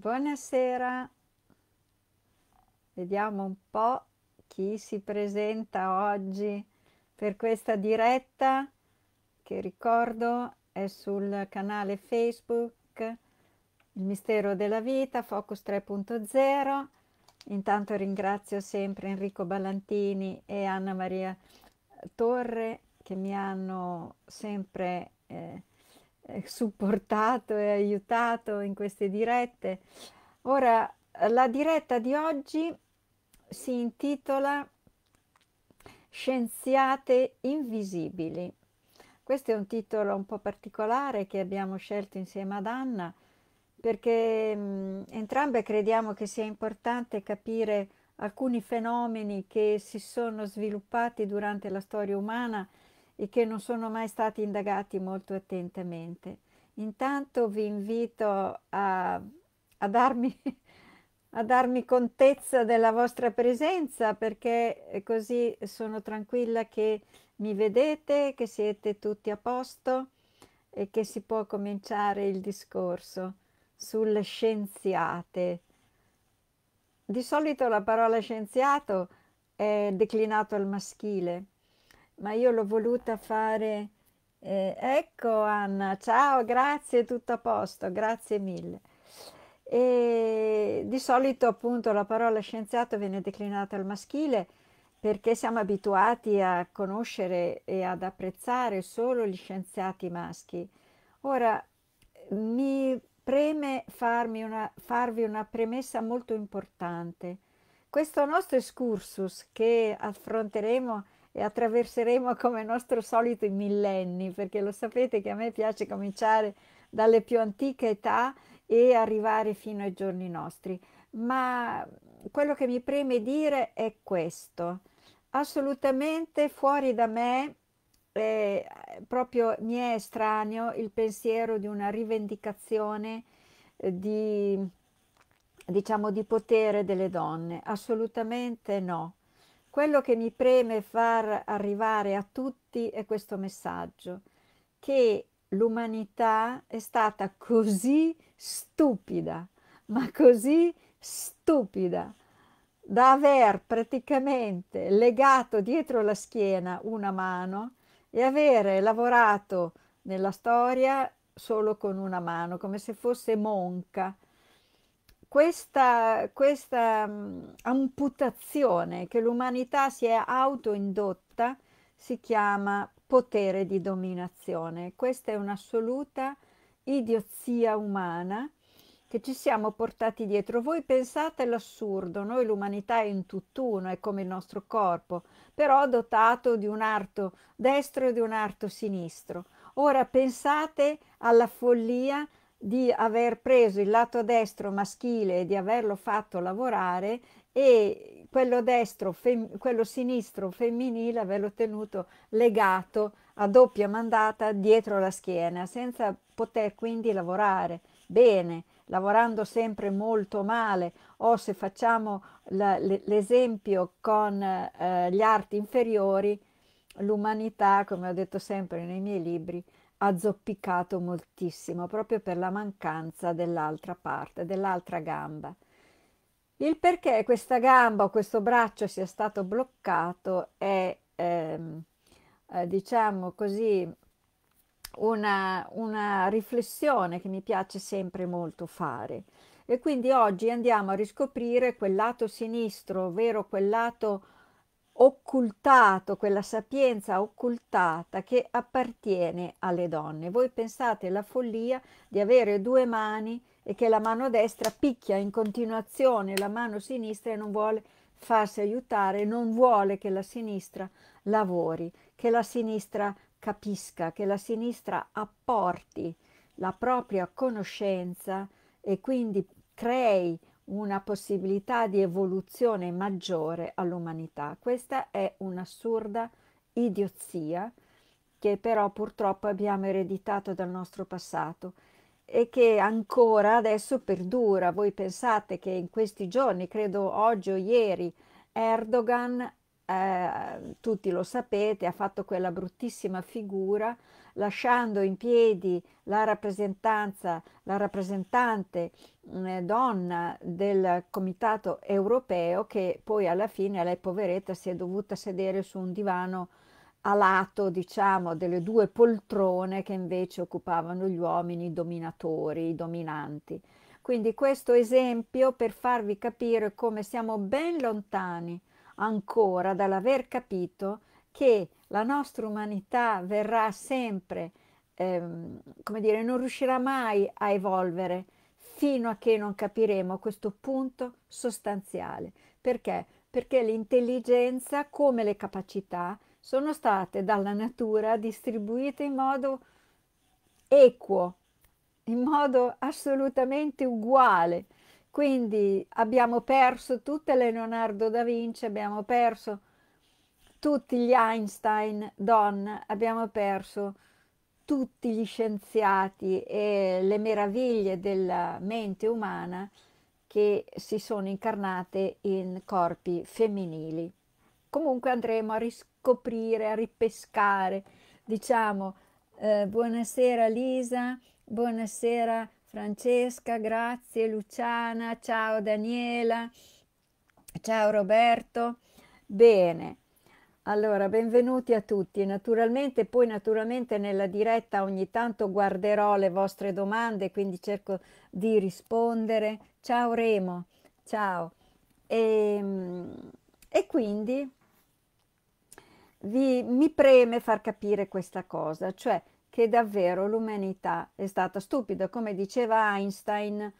Buonasera, vediamo un po' chi si presenta oggi per questa diretta che ricordo è sul canale Facebook Il Mistero della Vita Focus 3.0. Intanto ringrazio sempre Enrico Ballantini e Anna Maria Torre che mi hanno sempre eh, eh, supportato e aiutato in queste dirette. Ora, la diretta di oggi si intitola Scienziate invisibili. Questo è un titolo un po' particolare che abbiamo scelto insieme ad Anna perché mh, mm, entrambe crediamo che sia importante capire alcuni fenomeni che si sono sviluppati durante la storia umana e che non sono mai stati indagati molto attentamente. Intanto vi invito a, a, darmi, a darmi contezza della vostra presenza perché così sono tranquilla che mi vedete, che siete tutti a posto e che si può cominciare il discorso sulle scienziate. Di solito la parola scienziato è declinato al maschile ma io l'ho voluta fare. Eh, ecco Anna, ciao, grazie, tutto a posto, grazie mille. E di solito appunto la parola scienziato viene declinata al maschile perché siamo abituati a conoscere e ad apprezzare solo gli scienziati maschi. Ora mi preme una, farvi una premessa molto importante. Questo nostro excursus che affronteremo e attraverseremo come nostro solito i millenni, perché lo sapete che a me piace cominciare dalle più antiche età e arrivare fino ai giorni nostri. Ma quello che mi preme dire è questo. Assolutamente fuori da me eh, proprio mi è estraneo il pensiero di una rivendicazione eh, di diciamo di potere delle donne, assolutamente no. Quello che mi preme far arrivare a tutti è questo messaggio, che l'umanità è stata così stupida, ma così stupida, da aver praticamente legato dietro la schiena una mano e avere lavorato nella storia solo con una mano, come se fosse monca questa, questa amputazione che l'umanità si è autoindotta si chiama potere di dominazione. Questa è un'assoluta idiozia umana che ci siamo portati dietro. Voi pensate all'assurdo, noi l'umanità è in tutt'uno, è come il nostro corpo, però dotato di un arto destro e di un arto sinistro. Ora pensate alla follia di aver preso il lato destro maschile e di averlo fatto lavorare e quello, destro, fem- quello sinistro femminile averlo tenuto legato a doppia mandata dietro la schiena senza poter quindi lavorare bene, lavorando sempre molto male o se facciamo la, l'esempio con eh, gli arti inferiori, l'umanità, come ho detto sempre nei miei libri, azzoppicato moltissimo proprio per la mancanza dell'altra parte, dell'altra gamba. Il perché questa gamba o questo braccio sia stato bloccato è, ehm, eh, diciamo così, una, una riflessione che mi piace sempre molto fare. E quindi oggi andiamo a riscoprire quel lato sinistro, ovvero quel lato occultato, quella sapienza occultata che appartiene alle donne. Voi pensate alla follia di avere due mani e che la mano destra picchia in continuazione la mano sinistra e non vuole farsi aiutare, non vuole che la sinistra lavori, che la sinistra capisca, che la sinistra apporti la propria conoscenza e quindi crei una possibilità di evoluzione maggiore all'umanità. Questa è un'assurda idiozia che però purtroppo abbiamo ereditato dal nostro passato e che ancora adesso perdura. Voi pensate che in questi giorni, credo oggi o ieri, Erdogan eh, tutti lo sapete, ha fatto quella bruttissima figura lasciando in piedi la rappresentanza, la rappresentante mm, eh, donna del comitato europeo che poi alla fine lei poveretta si è dovuta sedere su un divano alato, diciamo, delle due poltrone che invece occupavano gli uomini dominatori, i dominanti. Quindi questo esempio per farvi capire come siamo ben lontani ancora dall'aver capito che la nostra umanità verrà sempre, ehm, come dire, non riuscirà mai a evolvere fino a che non capiremo questo punto sostanziale. Perché? Perché l'intelligenza, come le capacità, sono state dalla natura distribuite in modo equo, in modo assolutamente uguale. Quindi abbiamo perso tutte le Leonardo da Vinci, abbiamo perso tutti gli Einstein donna, abbiamo perso tutti gli scienziati e le meraviglie della mente umana che si sono incarnate in corpi femminili. Comunque andremo a riscoprire, a ripescare, diciamo, eh, buonasera Lisa, buonasera Francesca, grazie Luciana, ciao Daniela, ciao Roberto. Bene, allora benvenuti a tutti. Naturalmente, poi naturalmente nella diretta ogni tanto guarderò le vostre domande, quindi cerco di rispondere. Ciao Remo, ciao. E, ehm, e quindi vi, mi preme far capire questa cosa, cioè che davvero l'umanità è stata stupida. Come diceva Einstein,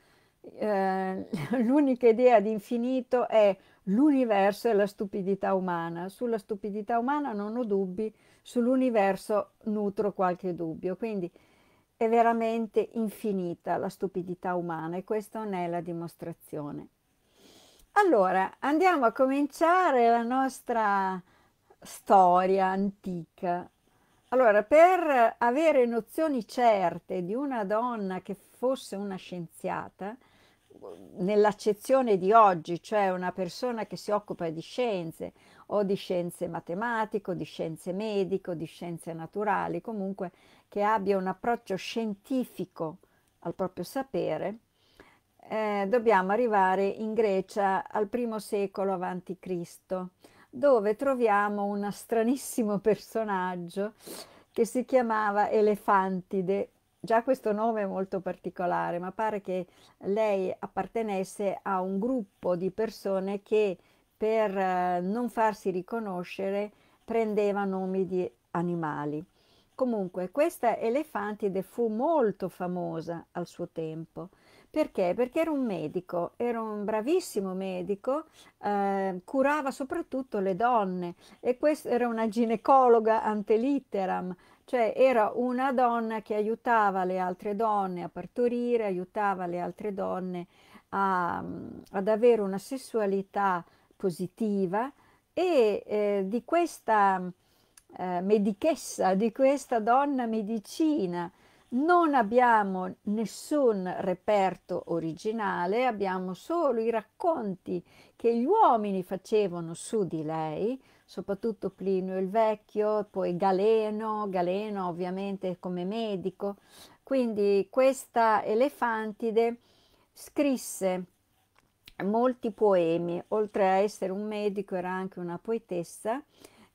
eh, l'unica idea di infinito è l'universo e la stupidità umana. Sulla stupidità umana non ho dubbi, sull'universo nutro qualche dubbio. Quindi è veramente infinita la stupidità umana e questa non è la dimostrazione. Allora, andiamo a cominciare la nostra storia antica. Allora, per avere nozioni certe di una donna che fosse una scienziata, nell'accezione di oggi, cioè una persona che si occupa di scienze o di scienze matematiche, di scienze mediche, di scienze naturali, comunque che abbia un approccio scientifico al proprio sapere, eh, dobbiamo arrivare in Grecia al primo secolo avanti Cristo dove troviamo un stranissimo personaggio che si chiamava Elefantide. Già questo nome è molto particolare, ma pare che lei appartenesse a un gruppo di persone che per eh, non farsi riconoscere prendeva nomi di animali. Comunque, questa Elefantide fu molto famosa al suo tempo perché? Perché era un medico, era un bravissimo medico, eh, curava soprattutto le donne e questa era una ginecologa ante litteram, cioè era una donna che aiutava le altre donne a partorire, aiutava le altre donne a, mm, ad avere una sessualità positiva e eh, di questa mm, eh, medichessa, di questa donna medicina non abbiamo nessun reperto originale, abbiamo solo i racconti che gli uomini facevano su di lei, soprattutto Plinio il Vecchio, poi Galeno, Galeno ovviamente come medico. Quindi questa Elefantide scrisse molti poemi, oltre a essere un medico era anche una poetessa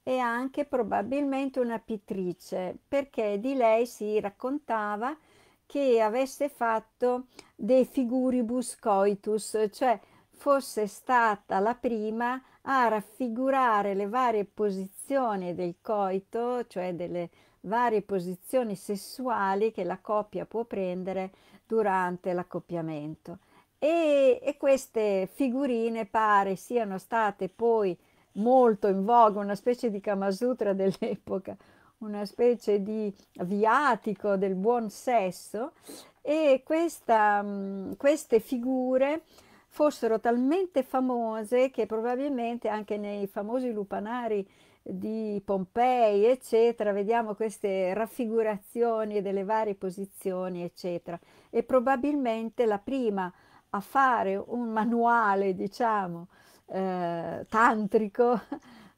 e anche probabilmente una pittrice, perché di lei si raccontava che avesse fatto dei figuribus coitus, cioè fosse stata la prima a raffigurare le varie posizioni del coito, cioè delle varie posizioni sessuali che la coppia può prendere durante l'accoppiamento. E, e queste figurine pare siano state poi molto in voga, una specie di Kamasutra dell'epoca, una specie di viatico del buon sesso e questa, mm, queste figure fossero talmente famose che probabilmente anche nei famosi lupanari di Pompei, eccetera, vediamo queste raffigurazioni delle varie posizioni, eccetera. E probabilmente la prima a fare un manuale, diciamo, eh, tantrico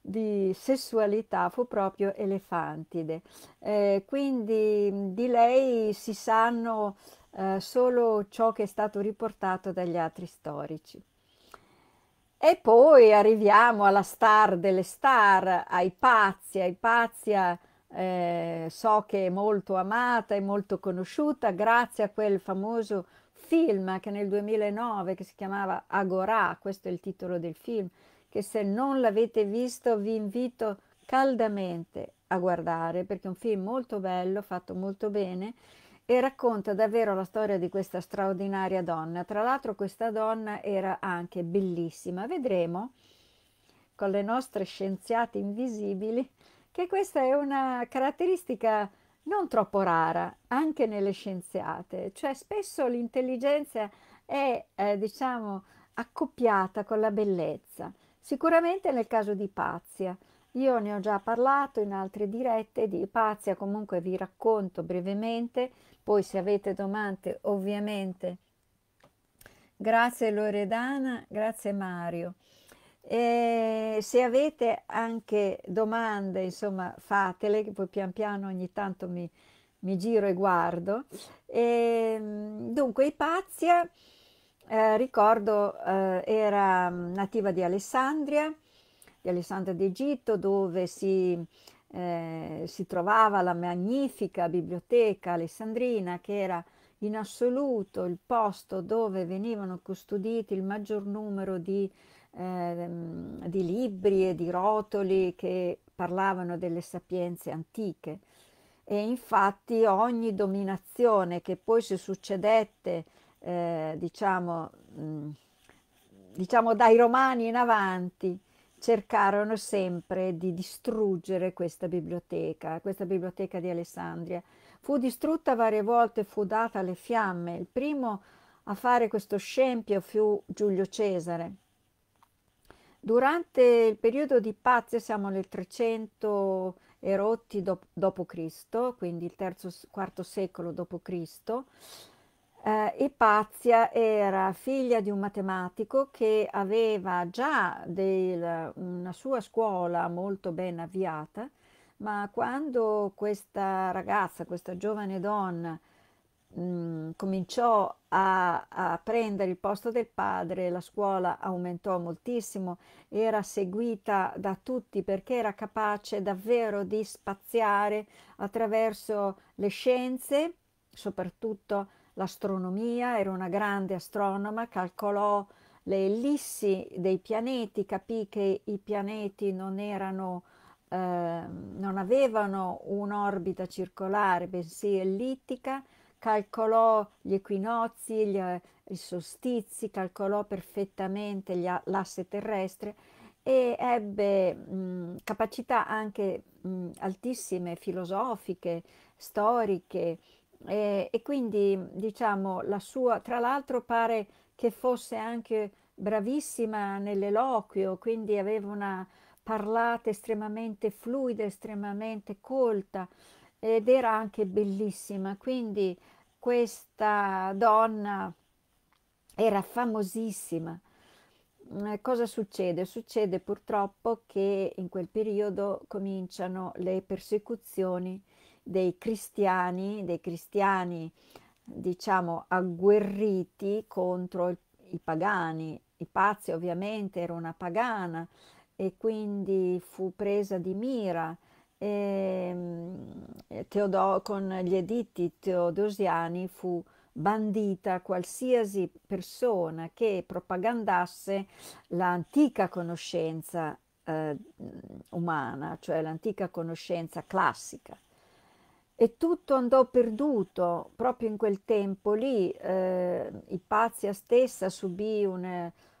di sessualità fu proprio Elefantide. Eh, quindi di lei si sanno eh, solo ciò che è stato riportato dagli altri storici. E poi arriviamo alla star delle star, a Ipazia. Ipazia eh, so che è molto amata e molto conosciuta grazie a quel famoso film che nel 2009 che si chiamava Agorà, questo è il titolo del film, che se non l'avete visto vi invito caldamente a guardare perché è un film molto bello, fatto molto bene e racconta davvero la storia di questa straordinaria donna. Tra l'altro questa donna era anche bellissima. Vedremo con le nostre scienziate invisibili che questa è una caratteristica non troppo rara anche nelle scienziate, cioè spesso l'intelligenza è eh, diciamo accoppiata con la bellezza, sicuramente nel caso di Pazia. Io ne ho già parlato in altre dirette di Pazia, comunque vi racconto brevemente, poi se avete domande ovviamente. Grazie Loredana, grazie Mario. E se avete anche domande, insomma, fatele, che poi pian piano ogni tanto mi, mi giro e guardo. E, ehm, dunque, Ipazia, eh, ricordo, eh, era mm, nativa di Alessandria, di Alessandria d'Egitto, dove si, eh, si trovava la magnifica biblioteca alessandrina, che era in assoluto il posto dove venivano custoditi il maggior numero di eh, di libri e di rotoli che parlavano delle sapienze antiche e infatti ogni dominazione che poi si succedette, eh, diciamo, diciamo dai romani in avanti, cercarono sempre di distruggere questa biblioteca, questa biblioteca di Alessandria. Fu distrutta varie volte, fu data alle fiamme. Il primo a fare questo scempio fu Giulio Cesare Durante il periodo di Pazia siamo nel 300 erotti d.C., quindi il iii quarto secolo d.C., eh, Ipazia era figlia di un matematico che aveva già del, una sua scuola molto ben avviata, ma quando questa ragazza, questa giovane donna, cominciò a, a, prendere il posto del padre, la scuola aumentò moltissimo, era seguita da tutti perché era capace davvero di spaziare attraverso le scienze, soprattutto l'astronomia, era una grande astronoma, calcolò le ellissi dei pianeti, capì che i pianeti non erano eh, non avevano un'orbita circolare, bensì ellittica, calcolò gli equinozi, gli, eh, i sostizi, calcolò perfettamente gli, l'asse terrestre e ebbe mh, mm, capacità anche mh, mm, altissime filosofiche, storiche e, e quindi diciamo la sua, tra l'altro pare che fosse anche bravissima nell'eloquio, quindi aveva una parlata estremamente fluida, estremamente colta ed era anche bellissima, quindi questa donna era famosissima. Eh, cosa succede? Succede purtroppo che in quel periodo cominciano le persecuzioni dei cristiani, dei cristiani diciamo agguerriti contro i pagani. I pazzi ovviamente era una pagana e quindi fu presa di mira e, ehm, Teodo, con gli editti teodosiani fu bandita qualsiasi persona che propagandasse l'antica conoscenza eh, umana, cioè l'antica conoscenza classica. E tutto andò perduto proprio in quel tempo lì. Eh, Ipazia stessa subì un,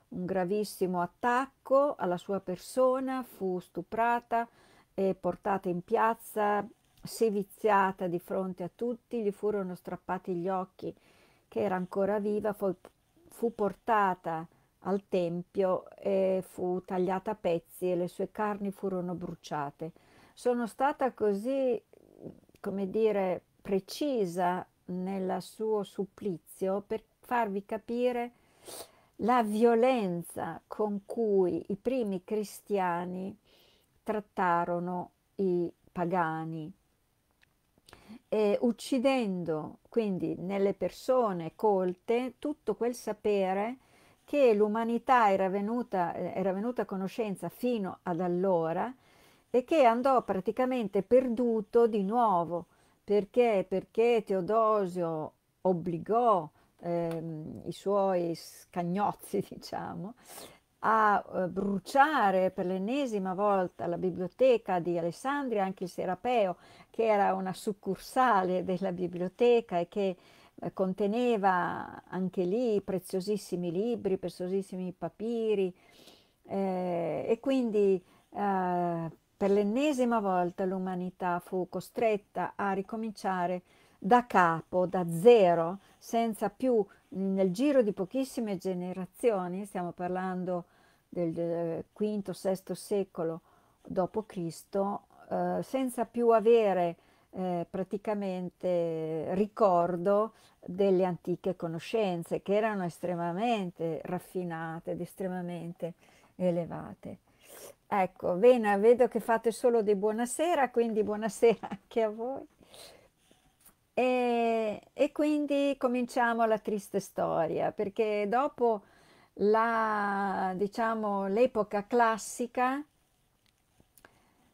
un gravissimo attacco alla sua persona, fu stuprata, e portata in piazza, seviziata di fronte a tutti, gli furono strappati gli occhi, che era ancora viva, poi fu portata al tempio e fu tagliata a pezzi e le sue carni furono bruciate. Sono stata così, come dire, precisa nel suo supplizio per farvi capire la violenza con cui i primi cristiani trattarono i pagani, eh, uccidendo quindi nelle persone colte tutto quel sapere che l'umanità era venuta, era venuta a conoscenza fino ad allora e che andò praticamente perduto di nuovo. Perché? Perché Teodosio obbligò ehm, i suoi scagnozzi, diciamo, a eh, bruciare per l'ennesima volta la biblioteca di Alessandria, anche il Serapeo, che era una succursale della biblioteca e che eh, conteneva anche lì preziosissimi libri, preziosissimi papiri eh, e quindi eh, per l'ennesima volta l'umanità fu costretta a ricominciare da capo, da zero, senza più nel giro di pochissime generazioni, stiamo parlando del V-VI eh, secolo d.C., eh, senza più avere eh, praticamente ricordo delle antiche conoscenze che erano estremamente raffinate ed estremamente elevate. Ecco, bene, vedo che fate solo di buonasera, quindi buonasera anche a voi. E, e quindi cominciamo la triste storia, perché dopo la, diciamo, l'epoca classica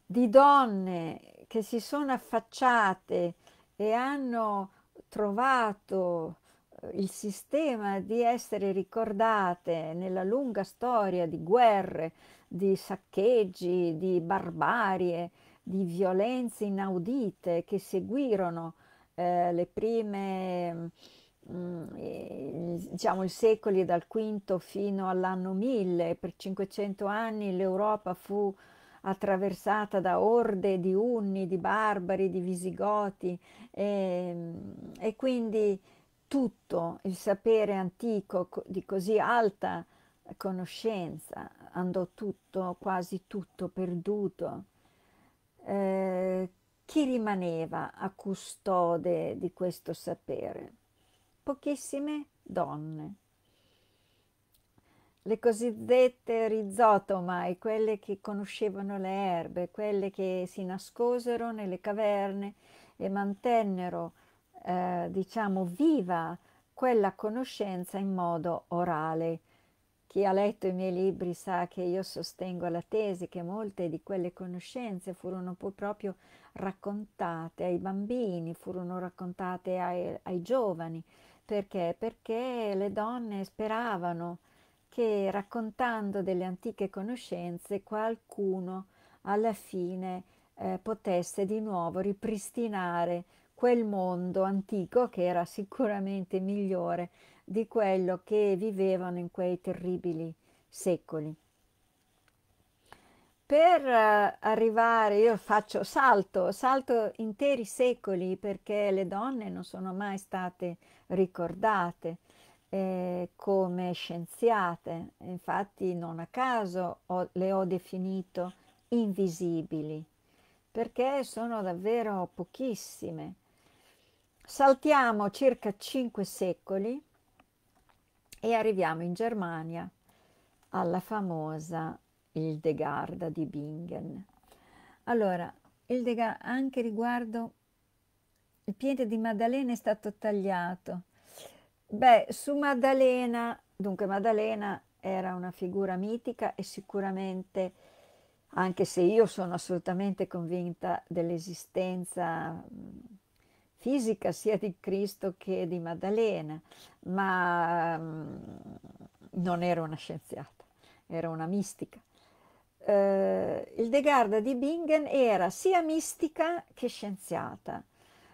di donne che si sono affacciate e hanno trovato eh, il sistema di essere ricordate nella lunga storia di guerre, di saccheggi, di barbarie, di violenze inaudite che seguirono eh, le prime, mm, mm, eh, diciamo, i secoli dal V fino all'anno 1000, per 500 anni l'Europa fu attraversata da orde di unni, di barbari, di visigoti e, ehm, e quindi tutto il sapere antico di così alta conoscenza andò tutto, quasi tutto perduto. Eh, chi rimaneva a custode di questo sapere? Pochissime donne. Le cosiddette rizotomai, quelle che conoscevano le erbe, quelle che si nascosero nelle caverne e mantennero, eh, diciamo, viva quella conoscenza in modo orale chi ha letto i miei libri sa che io sostengo la tesi che molte di quelle conoscenze furono poi proprio raccontate ai bambini, furono raccontate ai, ai giovani. Perché? Perché le donne speravano che raccontando delle antiche conoscenze qualcuno alla fine eh, potesse di nuovo ripristinare quel mondo antico che era sicuramente migliore di quello che vivevano in quei terribili secoli. Per eh, arrivare, io faccio salto, salto interi secoli perché le donne non sono mai state ricordate eh, come scienziate, infatti non a caso ho, le ho definito invisibili perché sono davvero pochissime. Saltiamo circa cinque secoli e arriviamo in Germania alla famosa Hildegarda di Bingen. Allora, Hildegard, anche riguardo il piede di Maddalena è stato tagliato. Beh, su Maddalena, dunque Maddalena era una figura mitica e sicuramente, anche se io sono assolutamente convinta dell'esistenza fisica sia di Cristo che di Maddalena, ma mm, non era una scienziata, era una mistica. Eh, il De Garda di Bingen era sia mistica che scienziata,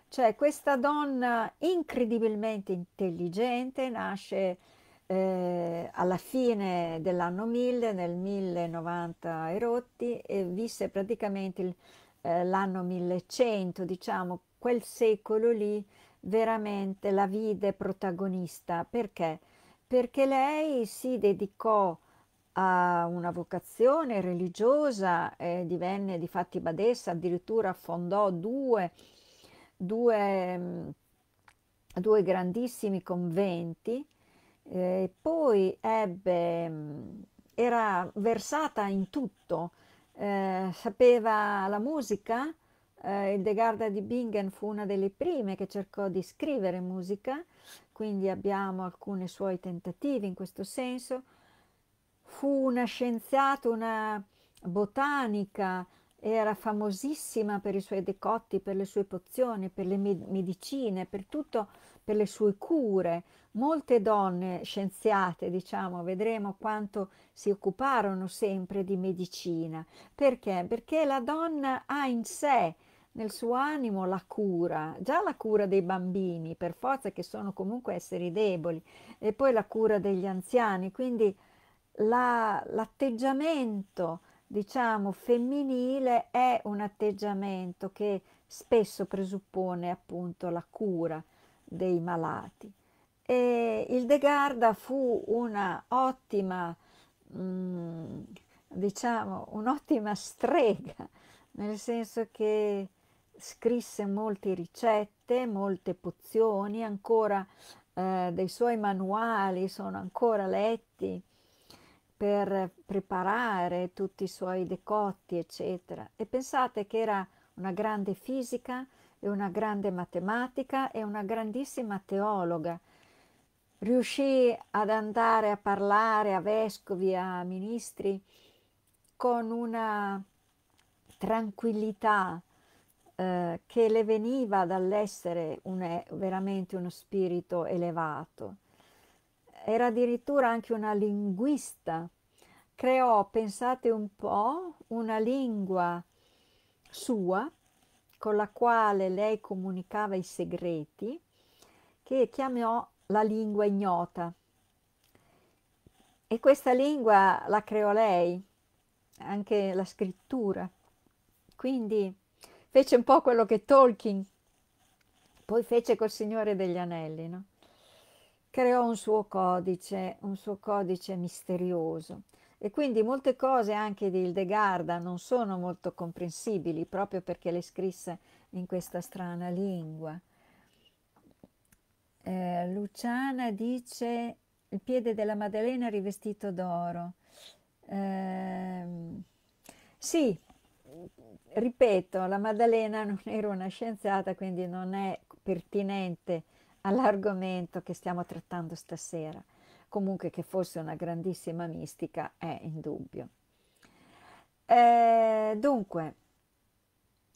cioè questa donna incredibilmente intelligente nasce eh, alla fine dell'anno 1000, nel 1090 erotti, e visse praticamente il, eh, l'anno 1100, diciamo quel secolo lì veramente la vide protagonista. Perché? Perché lei si dedicò a una vocazione religiosa, eh, divenne di fatti badessa, addirittura fondò due, due, mm, due grandissimi conventi, eh, poi ebbe, mm, era versata in tutto, eh, sapeva la musica, eh, il De Garda di Bingen fu una delle prime che cercò di scrivere musica, quindi abbiamo alcuni suoi tentativi in questo senso. Fu una scienziata, una botanica, era famosissima per i suoi decotti, per le sue pozioni, per le medicine, per tutto, per le sue cure. Molte donne scienziate, diciamo, vedremo quanto si occuparono sempre di medicina. Perché? Perché la donna ha in sé nel suo animo la cura, già la cura dei bambini, per forza che sono comunque esseri deboli, e poi la cura degli anziani, quindi la, l'atteggiamento, diciamo, femminile è un atteggiamento che spesso presuppone appunto la cura dei malati. E il De Garda fu una ottima, mh, mm, diciamo, un'ottima strega, nel senso che scrisse molte ricette, molte pozioni, ancora eh, dei suoi manuali sono ancora letti per preparare tutti i suoi decotti, eccetera. E pensate che era una grande fisica e una grande matematica e una grandissima teologa. Riuscì ad andare a parlare a vescovi, a ministri con una tranquillità, eh, che le veniva dall'essere un, veramente uno spirito elevato. Era addirittura anche una linguista. Creò, pensate un po', una lingua sua con la quale lei comunicava i segreti, che chiamò la lingua ignota. E questa lingua la creò lei, anche la scrittura. Quindi fece un po' quello che Tolkien poi fece col Signore degli Anelli, no? creò un suo codice, un suo codice misterioso. E quindi molte cose anche di Hildegarda non sono molto comprensibili proprio perché le scrisse in questa strana lingua. Eh, Luciana dice il piede della Maddalena rivestito d'oro. Eh, sì, ripeto, la Maddalena non era una scienziata, quindi non è pertinente all'argomento che stiamo trattando stasera. Comunque che fosse una grandissima mistica è indubbio. Eh, dunque,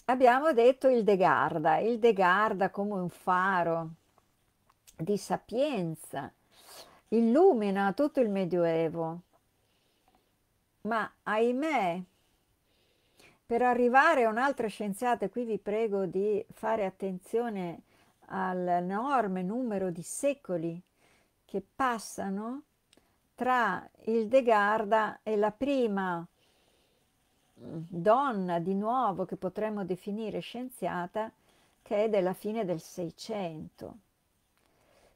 abbiamo detto il De Garda, il De Garda come un faro di sapienza, illumina tutto il Medioevo, ma ahimè per arrivare a un'altra scienziata, qui vi prego di fare attenzione all'enorme numero di secoli che passano tra il De Garda e la prima donna di nuovo che potremmo definire scienziata, che è della fine del Seicento.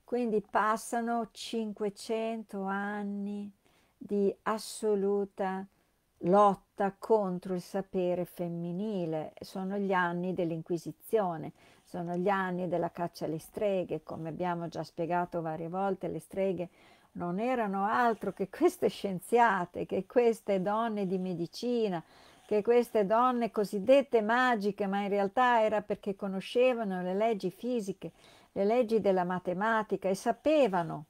Quindi passano 500 anni di assoluta lotta contro il sapere femminile, sono gli anni dell'Inquisizione, sono gli anni della caccia alle streghe, come abbiamo già spiegato varie volte, le streghe non erano altro che queste scienziate, che queste donne di medicina, che queste donne cosiddette magiche, ma in realtà era perché conoscevano le leggi fisiche, le leggi della matematica e sapevano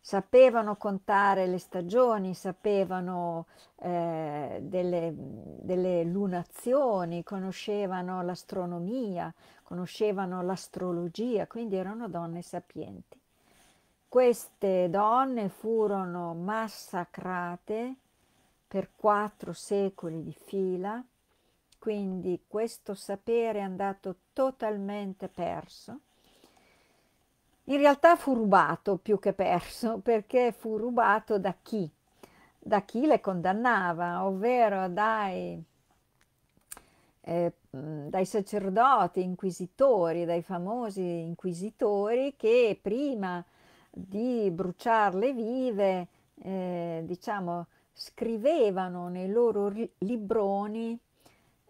sapevano contare le stagioni, sapevano eh, delle, delle, lunazioni, conoscevano l'astronomia, conoscevano l'astrologia, quindi erano donne sapienti. Queste donne furono massacrate per quattro secoli di fila, quindi questo sapere è andato totalmente perso in realtà fu rubato più che perso, perché fu rubato da chi? Da chi le condannava, ovvero dai, eh, dai sacerdoti inquisitori, dai famosi inquisitori che prima di bruciarle vive, eh, diciamo, scrivevano nei loro libroni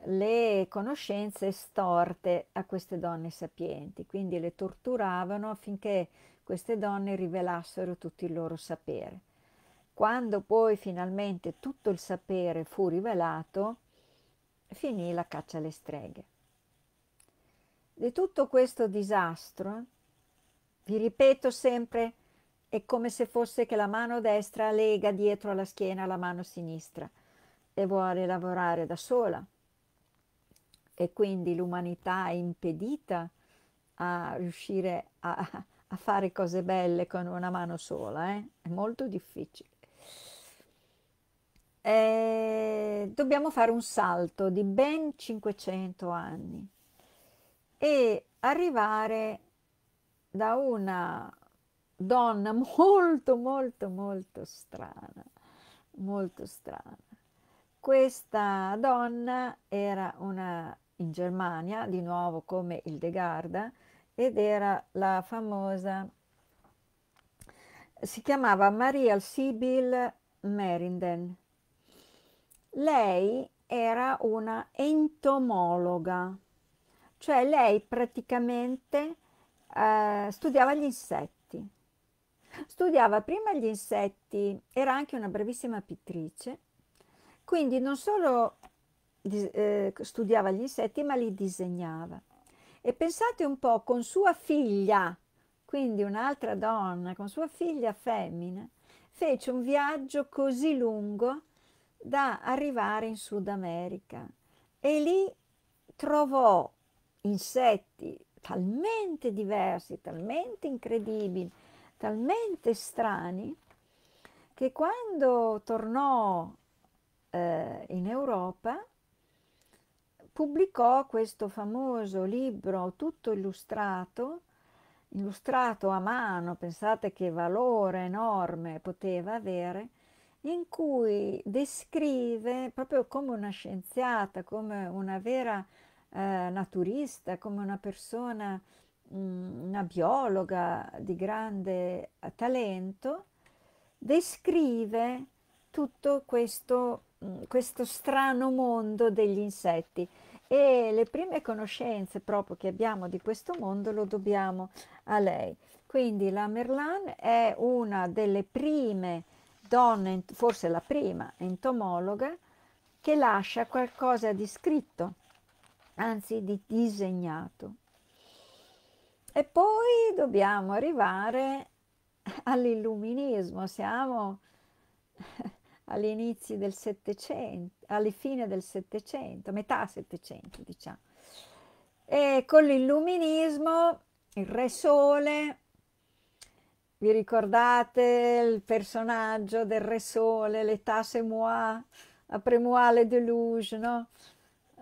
le conoscenze storte a queste donne sapienti, quindi le torturavano affinché queste donne rivelassero tutto il loro sapere. Quando poi finalmente tutto il sapere fu rivelato, finì la caccia alle streghe. Di tutto questo disastro, vi ripeto sempre, è come se fosse che la mano destra lega dietro alla schiena la mano sinistra e vuole lavorare da sola e quindi l'umanità è impedita a riuscire a, a fare cose belle con una mano sola, eh? è molto difficile. E dobbiamo fare un salto di ben 500 anni e arrivare da una donna molto molto molto strana, molto strana. Questa donna era una in Germania, di nuovo come il De Garda, ed era la famosa, si chiamava Maria Sibyl Merinden. Lei era una entomologa, cioè lei praticamente eh, studiava gli insetti. Studiava prima gli insetti, era anche una bravissima pittrice, quindi non solo eh, studiava gli insetti ma li disegnava. E pensate un po' con sua figlia, quindi un'altra donna, con sua figlia femmina, fece un viaggio così lungo da arrivare in Sud America e lì trovò insetti talmente diversi, talmente incredibili, talmente strani, che quando tornò eh, in Europa pubblicò questo famoso libro tutto illustrato, illustrato a mano, pensate che valore enorme poteva avere, in cui descrive proprio come una scienziata, come una vera eh, naturista, come una persona, mh, mm, una biologa di grande talento, descrive tutto questo, mh, mm, questo strano mondo degli insetti e le prime conoscenze proprio che abbiamo di questo mondo lo dobbiamo a lei. Quindi la Merlan è una delle prime donne, forse la prima entomologa, che lascia qualcosa di scritto, anzi di disegnato. E poi dobbiamo arrivare all'illuminismo, siamo agli inizi del Settecento alla fine del Settecento, metà Settecento diciamo. E con l'illuminismo, il Re Sole, vi ricordate il personaggio del Re Sole, l'età c'est moi, après moi les deluge, no?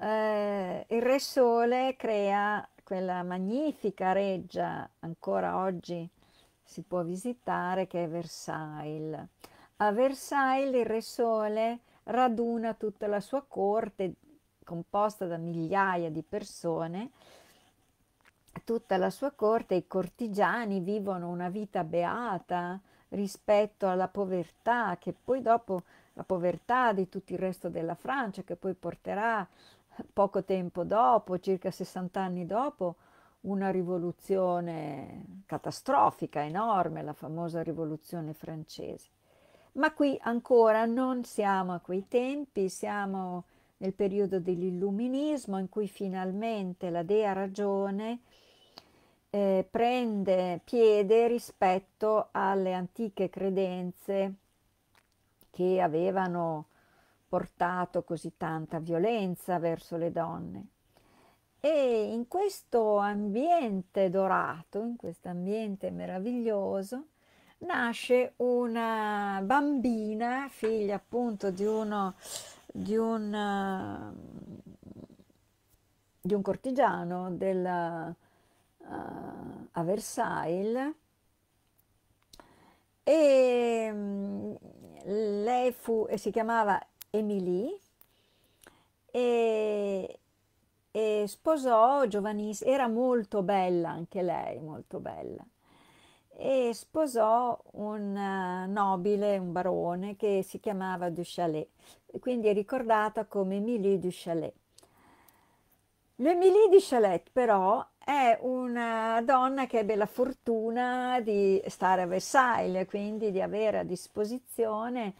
Eh, il Re Sole crea quella magnifica reggia, ancora oggi si può visitare, che è Versailles. A Versailles il Re Sole raduna tutta la sua corte composta da migliaia di persone, tutta la sua corte, i cortigiani vivono una vita beata rispetto alla povertà che poi dopo la povertà di tutto il resto della Francia che poi porterà poco tempo dopo, circa 60 anni dopo, una rivoluzione catastrofica, enorme, la famosa rivoluzione francese. Ma qui ancora non siamo a quei tempi, siamo nel periodo dell'illuminismo in cui finalmente la dea ragione eh, prende piede rispetto alle antiche credenze che avevano portato così tanta violenza verso le donne. E in questo ambiente dorato, in questo ambiente meraviglioso, nasce una bambina, figlia appunto di uno di un, di un cortigiano della, uh, eh, a Versailles e mm, lei fu, si chiamava Emilie e, e sposò giovanissima, era molto bella anche lei, molto bella e sposò un eh, nobile, un barone che si chiamava Du Chalet, quindi è ricordata come Émilie Du Chalet. L'Émilie Du Chalet però è una donna che ebbe la fortuna di stare a Versailles, quindi di avere a disposizione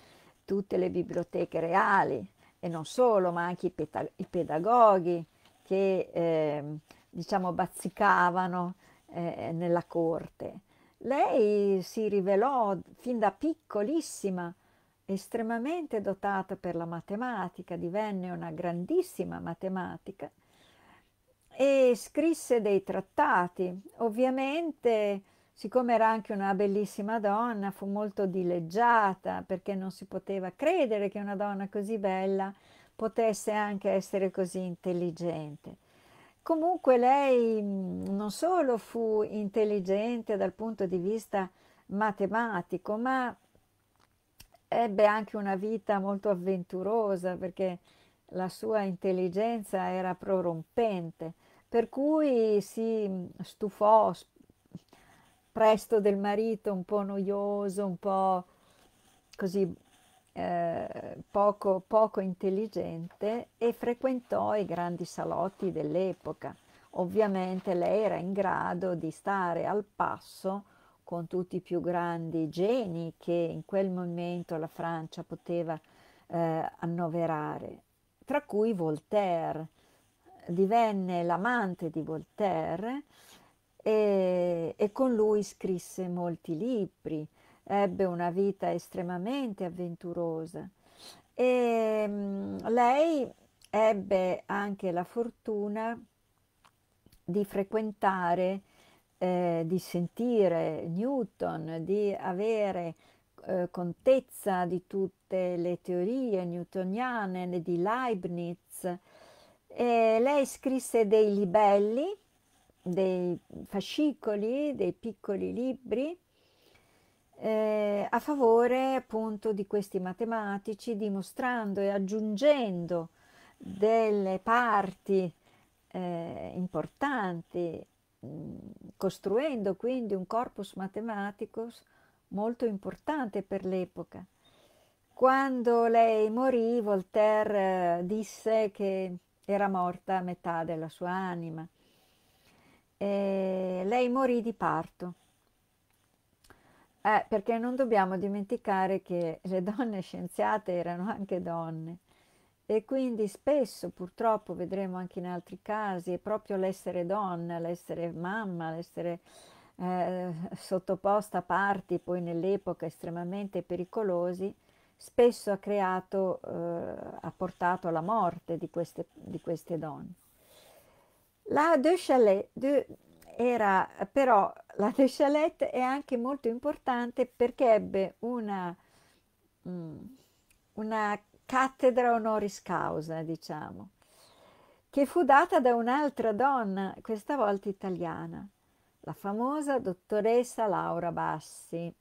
tutte le biblioteche reali e non solo, ma anche i, peta- i pedagoghi che eh, diciamo bazzicavano eh, nella corte lei si rivelò fin da piccolissima estremamente dotata per la matematica, divenne una grandissima matematica e scrisse dei trattati. Ovviamente, siccome era anche una bellissima donna, fu molto dileggiata perché non si poteva credere che una donna così bella potesse anche essere così intelligente. Comunque lei mhmm, non solo fu intelligente dal punto di vista matematico, ma ebbe anche una vita molto avventurosa perché la sua intelligenza era prorompente, per cui si mhmm, stufò presto del marito un po' noioso, un po' così eh, poco, poco intelligente e frequentò i grandi salotti dell'epoca. Ovviamente lei era in grado di stare al passo con tutti i più grandi geni che in quel momento la Francia poteva eh, annoverare, tra cui Voltaire. Divenne l'amante di Voltaire e, eh, e con lui scrisse molti libri, ebbe una vita estremamente avventurosa e mm, lei ebbe anche la fortuna di frequentare, eh, di sentire Newton, di avere eh, contezza di tutte le teorie newtoniane di Leibniz. E lei scrisse dei libelli, dei fascicoli, dei piccoli libri eh, a favore appunto di questi matematici, dimostrando e aggiungendo delle parti eh, importanti, mh, mm, costruendo quindi un corpus matematicus molto importante per l'epoca. Quando lei morì, Voltaire eh, disse che era morta a metà della sua anima. E lei morì di parto. Eh, perché non dobbiamo dimenticare che le donne scienziate erano anche donne e quindi spesso purtroppo vedremo anche in altri casi è proprio l'essere donna, l'essere mamma, l'essere eh, sottoposta a parti poi nell'epoca estremamente pericolosi, spesso ha creato, eh, ha portato alla morte di queste, di queste donne. La de Chalet, de, era però la Deschalette è anche molto importante perché ebbe una, mm, una cattedra honoris causa, diciamo, che fu data da un'altra donna, questa volta italiana, la famosa dottoressa Laura Bassi.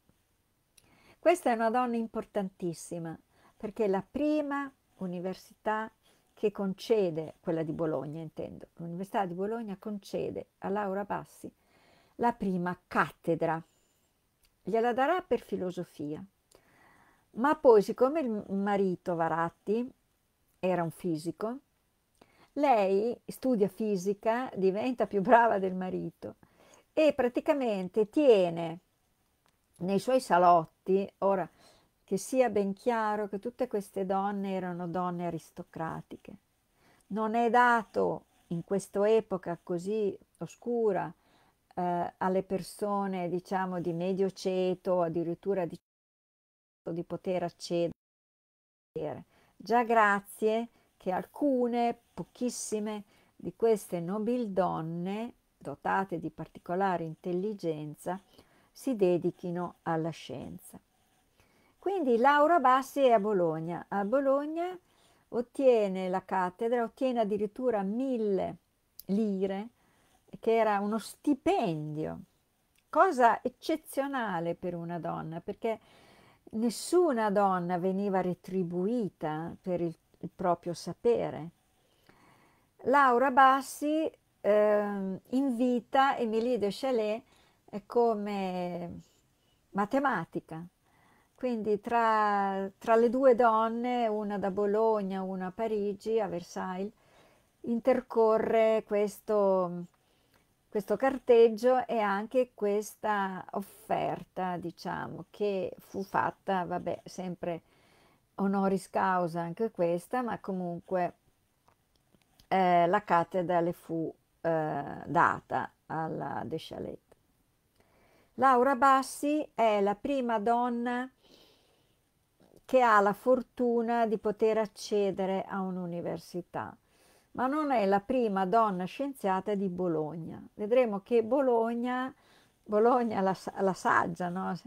Questa è una donna importantissima perché è la prima università che concede, quella di Bologna intendo, l'Università di Bologna concede a Laura Bassi la prima cattedra. Gliela darà per filosofia. Ma poi, siccome il marito Varatti era un fisico, lei studia fisica, diventa più brava del marito e praticamente tiene nei suoi salotti, ora che sia ben chiaro che tutte queste donne erano donne aristocratiche. Non è dato in questa epoca così oscura eh, alle persone, diciamo, di medio ceto, addirittura di, di poter accedere. Già grazie che alcune, pochissime, di queste nobildonne, dotate di particolare intelligenza, si dedichino alla scienza. Quindi Laura Bassi è a Bologna. A Bologna ottiene la cattedra, ottiene addirittura mille lire, che era uno stipendio, cosa eccezionale per una donna, perché nessuna donna veniva retribuita per il, il proprio sapere. Laura Bassi ehm, eh, invita Emilie de Chalet come matematica quindi tra, tra le due donne, una da Bologna, una a Parigi, a Versailles, intercorre questo, questo carteggio e anche questa offerta, diciamo, che fu fatta, vabbè, sempre honoris causa anche questa, ma comunque eh, la cattedra le fu eh, data alla Deschalette. Laura Bassi è la prima donna che ha la fortuna di poter accedere a un'università, ma non è la prima donna scienziata di Bologna. Vedremo che Bologna, Bologna la, la saggia, no?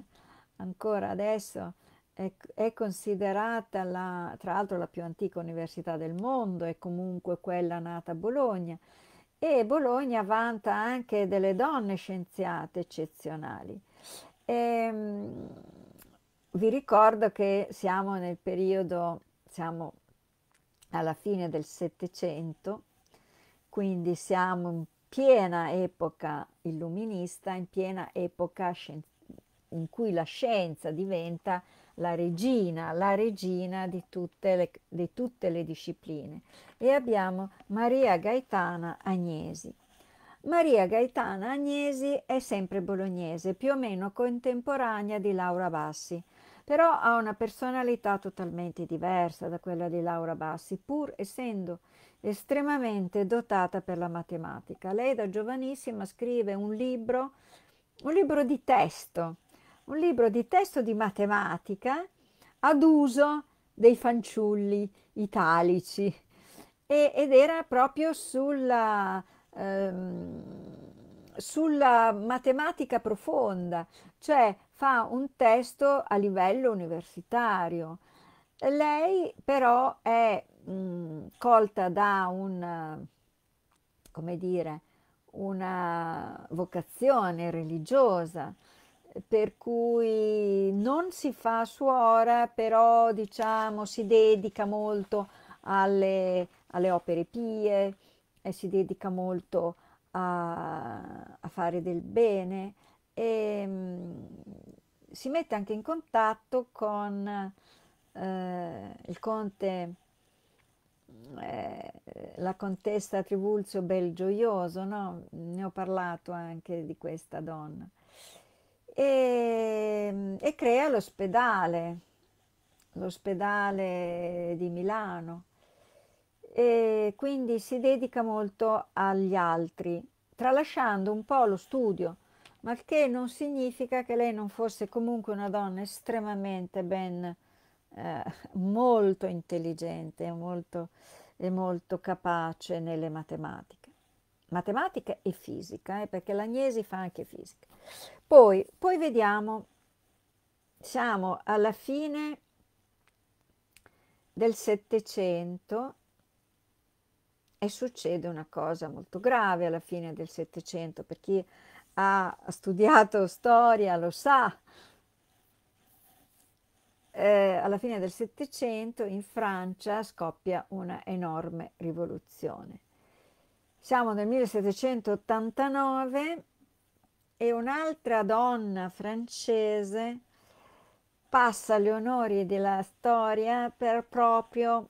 ancora adesso è, è considerata la, tra l'altro la più antica università del mondo, è comunque quella nata a Bologna. E Bologna vanta anche delle donne scienziate eccezionali. E, ehm, vi ricordo che siamo nel periodo, siamo alla fine del Settecento, quindi siamo in piena epoca illuminista, in piena epoca in cui la scienza diventa la regina, la regina di tutte, le, di tutte le discipline. E abbiamo Maria Gaetana Agnesi. Maria Gaetana Agnesi è sempre bolognese, più o meno contemporanea di Laura Bassi però ha una personalità totalmente diversa da quella di Laura Bassi, pur essendo estremamente dotata per la matematica. Lei da giovanissima scrive un libro, un libro di testo, un libro di testo di matematica ad uso dei fanciulli italici e, ed era proprio sulla, ehm, sulla matematica profonda, cioè fa un testo a livello universitario. Lei però è mh, colta da un, come dire, una vocazione religiosa, per cui non si fa suora, però diciamo si dedica molto alle, alle opere pie e si dedica molto a, a fare del bene e ehm, si mette anche in contatto con eh, il conte, eh, la contessa Trivulzio Belgioioso, no? ne ho parlato anche di questa donna, e, ehm, e crea l'ospedale, l'ospedale di Milano. E quindi si dedica molto agli altri, tralasciando un po' lo studio ma il che non significa che lei non fosse comunque una donna estremamente ben, eh, molto intelligente molto, e molto capace nelle matematiche. Matematica e fisica, eh, perché l'Agnesi fa anche fisica. Poi, poi vediamo, siamo alla fine del Settecento e succede una cosa molto grave alla fine del Settecento, per chi ha studiato storia lo sa, eh, alla fine del Settecento in Francia scoppia una enorme rivoluzione. Siamo nel 1789 e un'altra donna francese passa gli onori della storia per proprio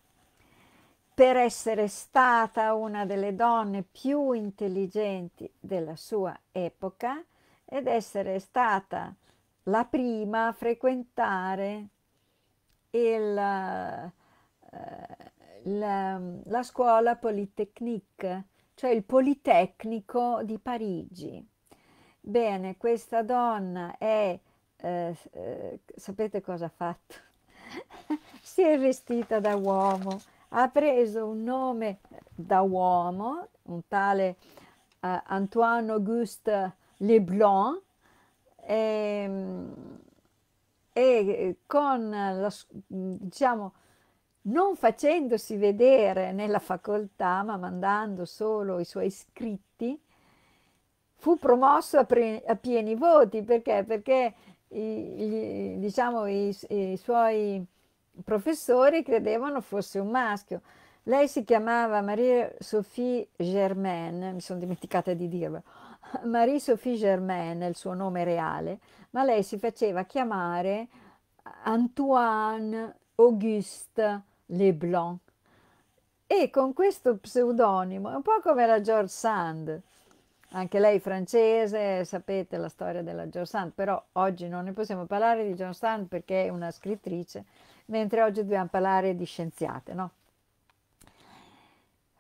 per essere stata una delle donne più intelligenti della sua epoca ed essere stata la prima a frequentare il, eh, la, la, scuola Polytechnique, cioè il Politecnico di Parigi. Bene, questa donna è, eh, eh, sapete cosa ha fatto? si è vestita da uomo ha preso un nome da uomo, un tale uh, Antoine Auguste Leblanc, e, ehm, e con lo, diciamo, non facendosi vedere nella facoltà, ma mandando solo i suoi scritti, fu promosso a, pre- a pieni voti perché, perché i, gli, diciamo, i, i suoi professori credevano fosse un maschio. Lei si chiamava Marie-Sophie Germain, mi sono dimenticata di dirlo, Marie-Sophie Germain è il suo nome reale, ma lei si faceva chiamare Antoine Auguste Leblanc. E con questo pseudonimo, un po' come la George Sand, anche lei francese, sapete la storia della George Sand, però oggi non ne possiamo parlare di George Sand perché è una scrittrice mentre oggi dobbiamo parlare di scienziate, no?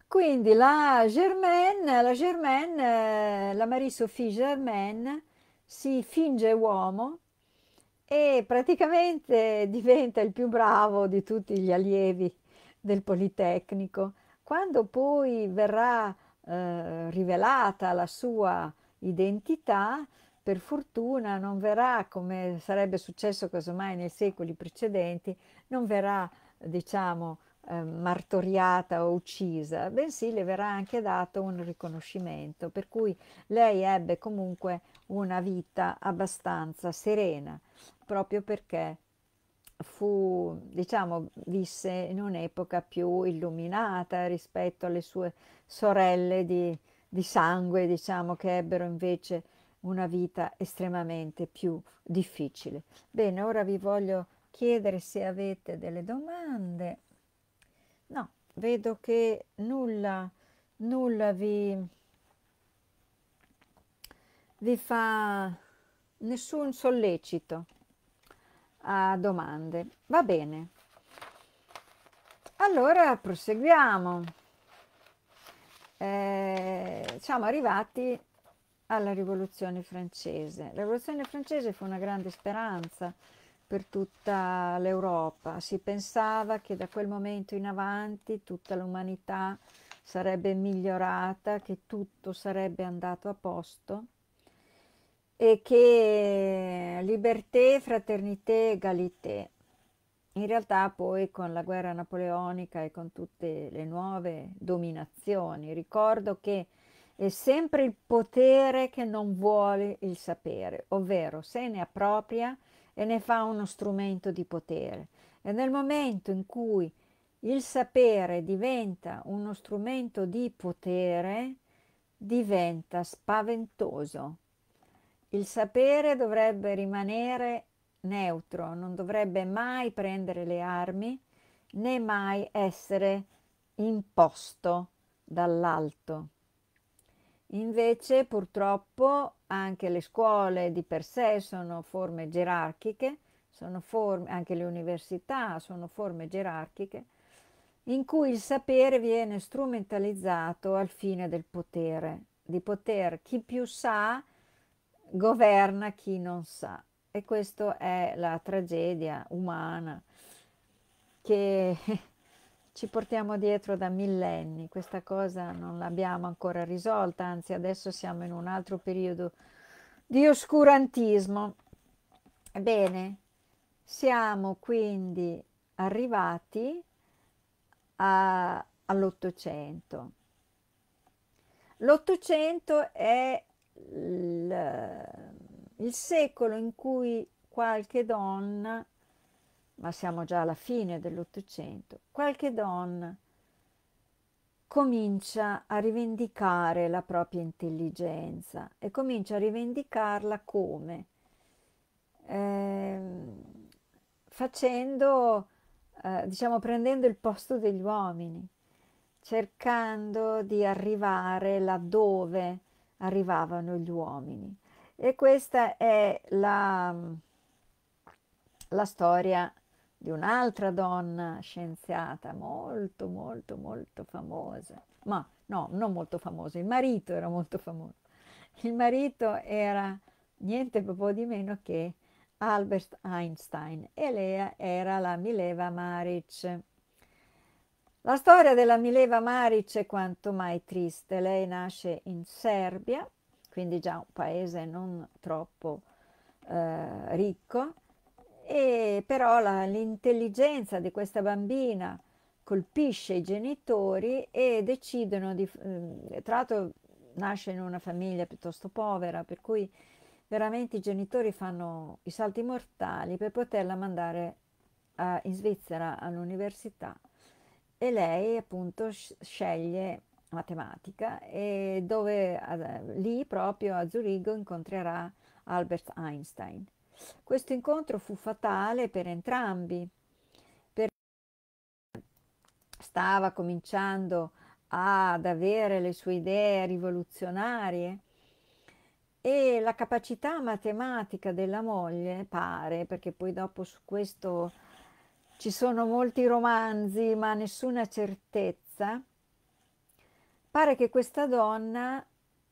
Quindi la Germaine, la, Germaine, eh, la Marie-Sophie Germain si finge uomo e praticamente diventa il più bravo di tutti gli allievi del Politecnico. Quando poi verrà eh, rivelata la sua identità, per fortuna non verrà come sarebbe successo casomai nei secoli precedenti, non verrà diciamo eh, martoriata o uccisa, bensì le verrà anche dato un riconoscimento, per cui lei ebbe comunque una vita abbastanza serena, proprio perché fu, diciamo, visse in un'epoca più illuminata rispetto alle sue sorelle di, di sangue, diciamo, che ebbero invece una vita estremamente più difficile. Bene, ora vi voglio chiedere se avete delle domande. No, vedo che nulla, nulla vi, vi fa nessun sollecito a domande. Va bene. Allora proseguiamo. Eh, siamo arrivati alla rivoluzione francese. La rivoluzione francese fu una grande speranza per tutta l'Europa, si pensava che da quel momento in avanti tutta l'umanità sarebbe migliorata, che tutto sarebbe andato a posto e che liberté, fraternité, égalité. In realtà poi con la guerra napoleonica e con tutte le nuove dominazioni, ricordo che è sempre il potere che non vuole il sapere, ovvero se ne appropria e ne fa uno strumento di potere. E nel momento in cui il sapere diventa uno strumento di potere, diventa spaventoso. Il sapere dovrebbe rimanere neutro, non dovrebbe mai prendere le armi né mai essere imposto dall'alto. Invece purtroppo anche le scuole di per sé sono forme gerarchiche, sono forme, anche le università sono forme gerarchiche, in cui il sapere viene strumentalizzato al fine del potere, di poter chi più sa governa chi non sa. E questa è la tragedia umana che ci portiamo dietro da millenni, questa cosa non l'abbiamo ancora risolta, anzi adesso siamo in un altro periodo di oscurantismo. Ebbene, siamo quindi arrivati a, all'Ottocento. L'Ottocento è il, il secolo in cui qualche donna ma siamo già alla fine dell'Ottocento, qualche donna comincia a rivendicare la propria intelligenza e comincia a rivendicarla come? Eh, facendo, eh, diciamo, prendendo il posto degli uomini, cercando di arrivare laddove arrivavano gli uomini. E questa è la, la storia di un'altra donna scienziata molto, molto, molto famosa. Ma no, non molto famosa, il marito era molto famoso. Il marito era niente proprio di meno che Albert Einstein e lei era la Mileva Maric. La storia della Mileva Maric è quanto mai triste. Lei nasce in Serbia, quindi già un paese non troppo eh, ricco, e però la, l'intelligenza di questa bambina colpisce i genitori e decidono di... Ehm, tra l'altro nasce in una famiglia piuttosto povera, per cui veramente i genitori fanno i salti mortali per poterla mandare a, in Svizzera all'università e lei appunto sceglie matematica e dove lì proprio a Zurigo incontrerà Albert Einstein. Questo incontro fu fatale per entrambi, perché stava cominciando ad avere le sue idee rivoluzionarie e la capacità matematica della moglie, pare, perché poi dopo su questo ci sono molti romanzi ma nessuna certezza, pare che questa donna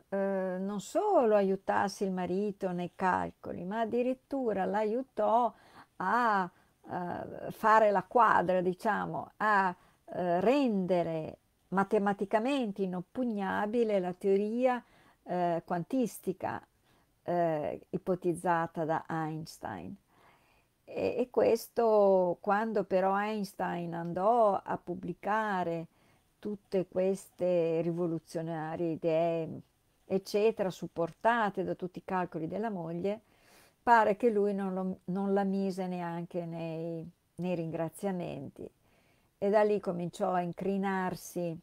eh, non solo aiutasse il marito nei calcoli, ma addirittura l'aiutò a eh, fare la quadra, diciamo, a eh, rendere matematicamente inoppugnabile la teoria eh, quantistica eh, ipotizzata da Einstein. E, e questo quando però Einstein andò a pubblicare tutte queste rivoluzionarie idee eccetera, supportate da tutti i calcoli della moglie, pare che lui non, lo, non la mise neanche nei, nei ringraziamenti. E da lì cominciò a incrinarsi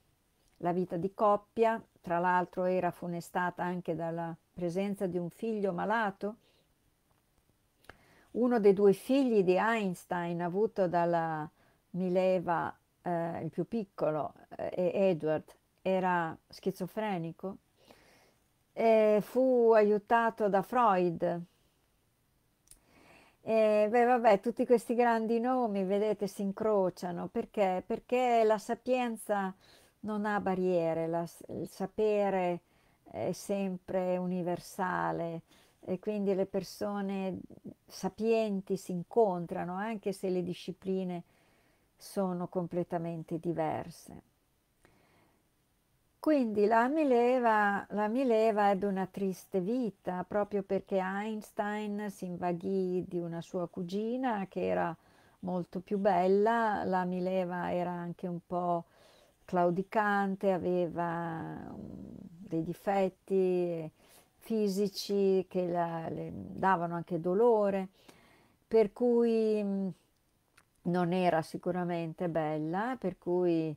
la vita di coppia, tra l'altro era funestata anche dalla presenza di un figlio malato. Uno dei due figli di Einstein avuto dalla Mileva, eh, il più piccolo, eh, Edward, era schizofrenico eh, fu aiutato da Freud. E, beh, vabbè, tutti questi grandi nomi, vedete, si incrociano perché? Perché la sapienza non ha barriere, la, il sapere è sempre universale e quindi le persone sapienti si incontrano anche se le discipline sono completamente diverse. Quindi la Mileva, la Mileva, ebbe una triste vita proprio perché Einstein si invaghì di una sua cugina che era molto più bella, la Mileva era anche un po' claudicante, aveva mm, dei difetti fisici che la, le davano anche dolore, per cui mm, non era sicuramente bella, per cui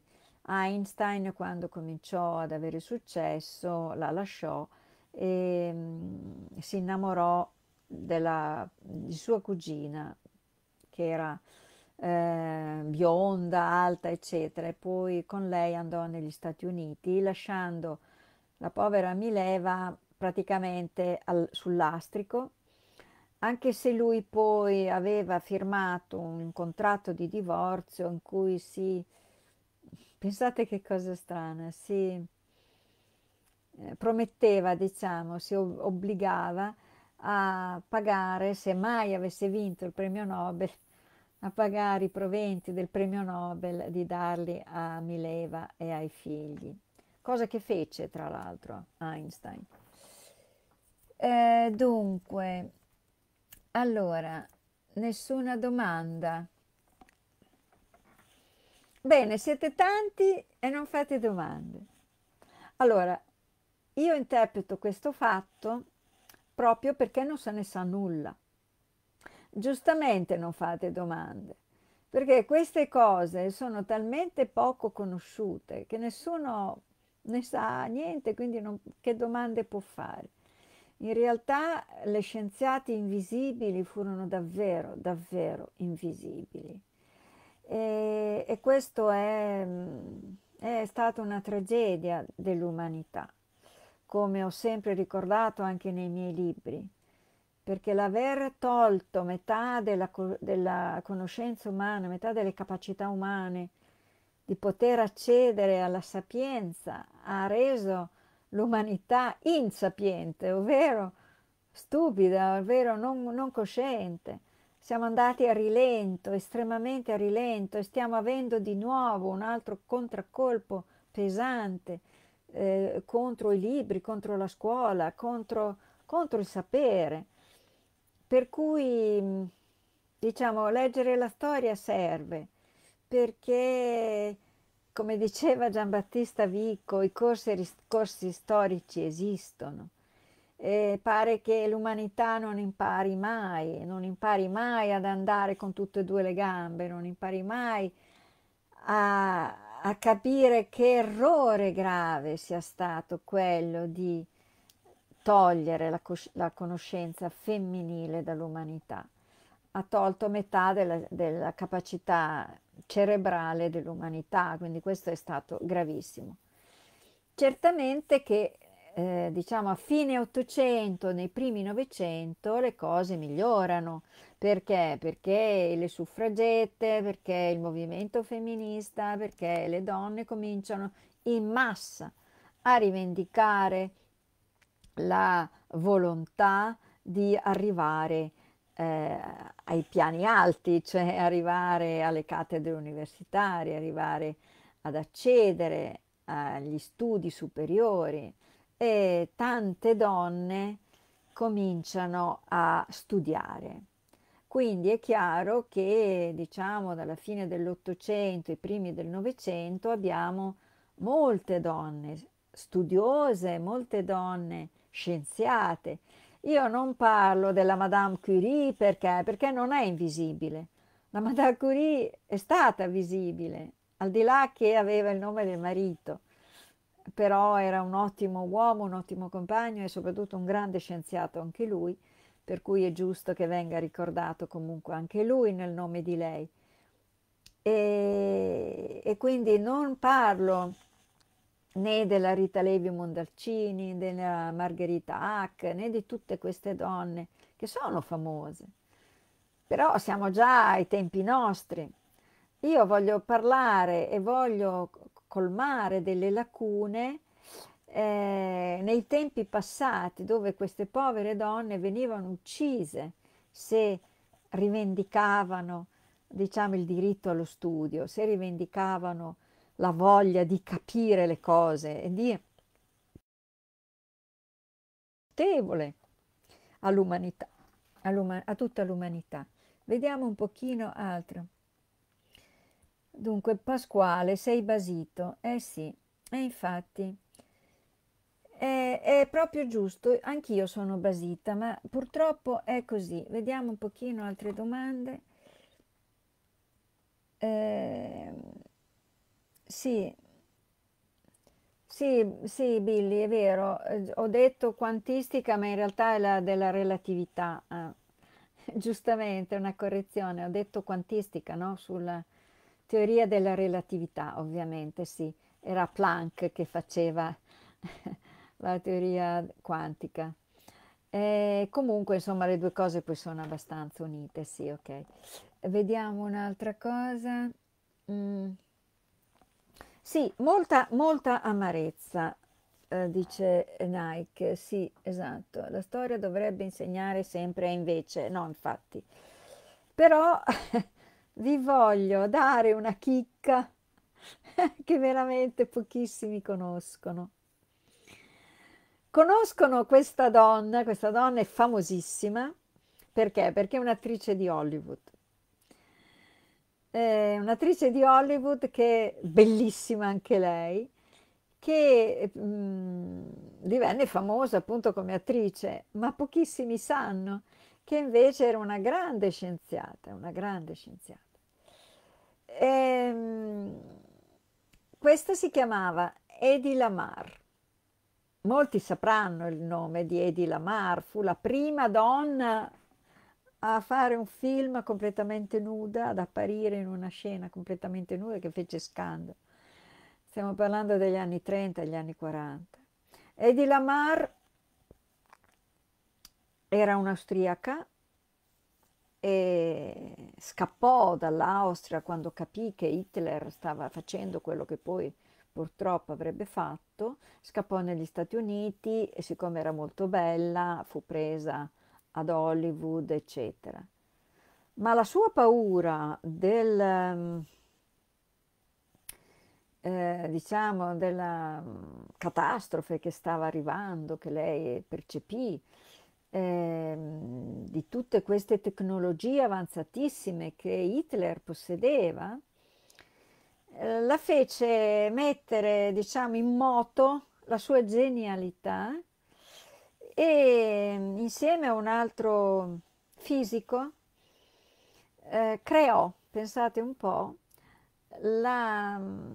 Einstein quando cominciò ad avere successo la lasciò e mh, mm, si innamorò della, di sua cugina che era eh, bionda, alta, eccetera, e poi con lei andò negli Stati Uniti, lasciando la povera Mileva praticamente al, sull'astrico, anche se lui poi aveva firmato un contratto di divorzio in cui si Pensate che cosa strana, si eh, prometteva, diciamo, si obbligava a pagare, se mai avesse vinto il premio Nobel, a pagare i proventi del premio Nobel di darli a Mileva e ai figli, cosa che fece tra l'altro Einstein. Eh, dunque, allora, nessuna domanda. Bene, siete tanti e non fate domande. Allora, io interpreto questo fatto proprio perché non se ne sa nulla. Giustamente non fate domande, perché queste cose sono talmente poco conosciute che nessuno ne sa niente, quindi non, che domande può fare? In realtà le scienziati invisibili furono davvero, davvero invisibili. E, e questo è, è stata una tragedia dell'umanità, come ho sempre ricordato anche nei miei libri, perché l'aver tolto metà della, della conoscenza umana, metà delle capacità umane, di poter accedere alla sapienza, ha reso l'umanità insapiente, ovvero stupida, ovvero non, non cosciente siamo andati a rilento, estremamente a rilento e stiamo avendo di nuovo un altro contraccolpo pesante eh, contro i libri, contro la scuola, contro, contro il sapere. Per cui, mm, diciamo, leggere la storia serve perché come diceva Giambattista Vico, i corsi, ricorsi storici esistono eh, pare che l'umanità non impari mai, non impari mai ad andare con tutte e due le gambe, non impari mai a, a capire che errore grave sia stato quello di togliere la, cos- la conoscenza femminile dall'umanità. Ha tolto metà della, della capacità cerebrale dell'umanità, quindi questo è stato gravissimo. Certamente che eh, diciamo a fine 800, nei primi 900 le cose migliorano. Perché? Perché le suffragette, perché il movimento femminista, perché le donne cominciano in massa a rivendicare la volontà di arrivare eh, ai piani alti, cioè arrivare alle cattedre universitarie, arrivare ad accedere agli studi superiori, e tante donne cominciano a studiare. Quindi è chiaro che, diciamo, dalla fine dell'Ottocento, i primi del Novecento, abbiamo molte donne studiose, molte donne scienziate. Io non parlo della Madame Curie perché? perché non è invisibile. La Madame Curie è stata visibile, al di là che aveva il nome del marito però era un ottimo uomo, un ottimo compagno e soprattutto un grande scienziato anche lui, per cui è giusto che venga ricordato comunque anche lui nel nome di lei. E, e quindi non parlo né della Rita Levi Mondalcini, della Margherita Hack, né di tutte queste donne che sono famose. Però siamo già ai tempi nostri. Io voglio parlare e voglio colmare delle lacune eh, nei tempi passati dove queste povere donne venivano uccise se rivendicavano diciamo, il diritto allo studio, se rivendicavano la voglia di capire le cose e di all'umanità, all'uma- a tutta l'umanità. Vediamo un pochino altro. Dunque, Pasquale, sei basito. Eh sì, e eh, infatti è, è proprio giusto, anch'io sono basita, ma purtroppo è così. Vediamo un pochino altre domande. Eh, sì, sì, sì, Billy, è vero. Ho detto quantistica, ma in realtà è la della relatività. Ah, giustamente, una correzione. Ho detto quantistica, no? Sulla teoria della relatività, ovviamente, sì, era Planck che faceva la teoria quantica. E comunque, insomma, le due cose poi sono abbastanza unite, sì, ok. Vediamo un'altra cosa. Mm. Sì, molta, molta amarezza, eh, dice Nike. Sì, esatto. La storia dovrebbe insegnare sempre, invece, no, infatti. Però vi voglio dare una chicca che veramente pochissimi conoscono. Conoscono questa donna, questa donna è famosissima, perché? Perché è un'attrice di Hollywood. È un'attrice di Hollywood che è bellissima anche lei, che mh, mm, divenne famosa appunto come attrice, ma pochissimi sanno che invece era una grande scienziata, una grande scienziata. E, ehm, questa si chiamava Edi Lamar. Molti sapranno il nome di Edi Lamar, fu la prima donna a fare un film completamente nuda, ad apparire in una scena completamente nuda che fece scandalo. Stiamo parlando degli anni 30 gli anni 40. Edi Lamar era un'austriaca e scappò dall'Austria quando capì che Hitler stava facendo quello che poi purtroppo avrebbe fatto, scappò negli Stati Uniti e siccome era molto bella fu presa ad Hollywood, eccetera. Ma la sua paura del, mm, eh, diciamo, della mm, catastrofe che stava arrivando, che lei percepì, Ehm, di tutte queste tecnologie avanzatissime che Hitler possedeva, eh, la fece mettere diciamo, in moto la sua genialità e mm, insieme a un altro fisico eh, creò, pensate un po', la, mm,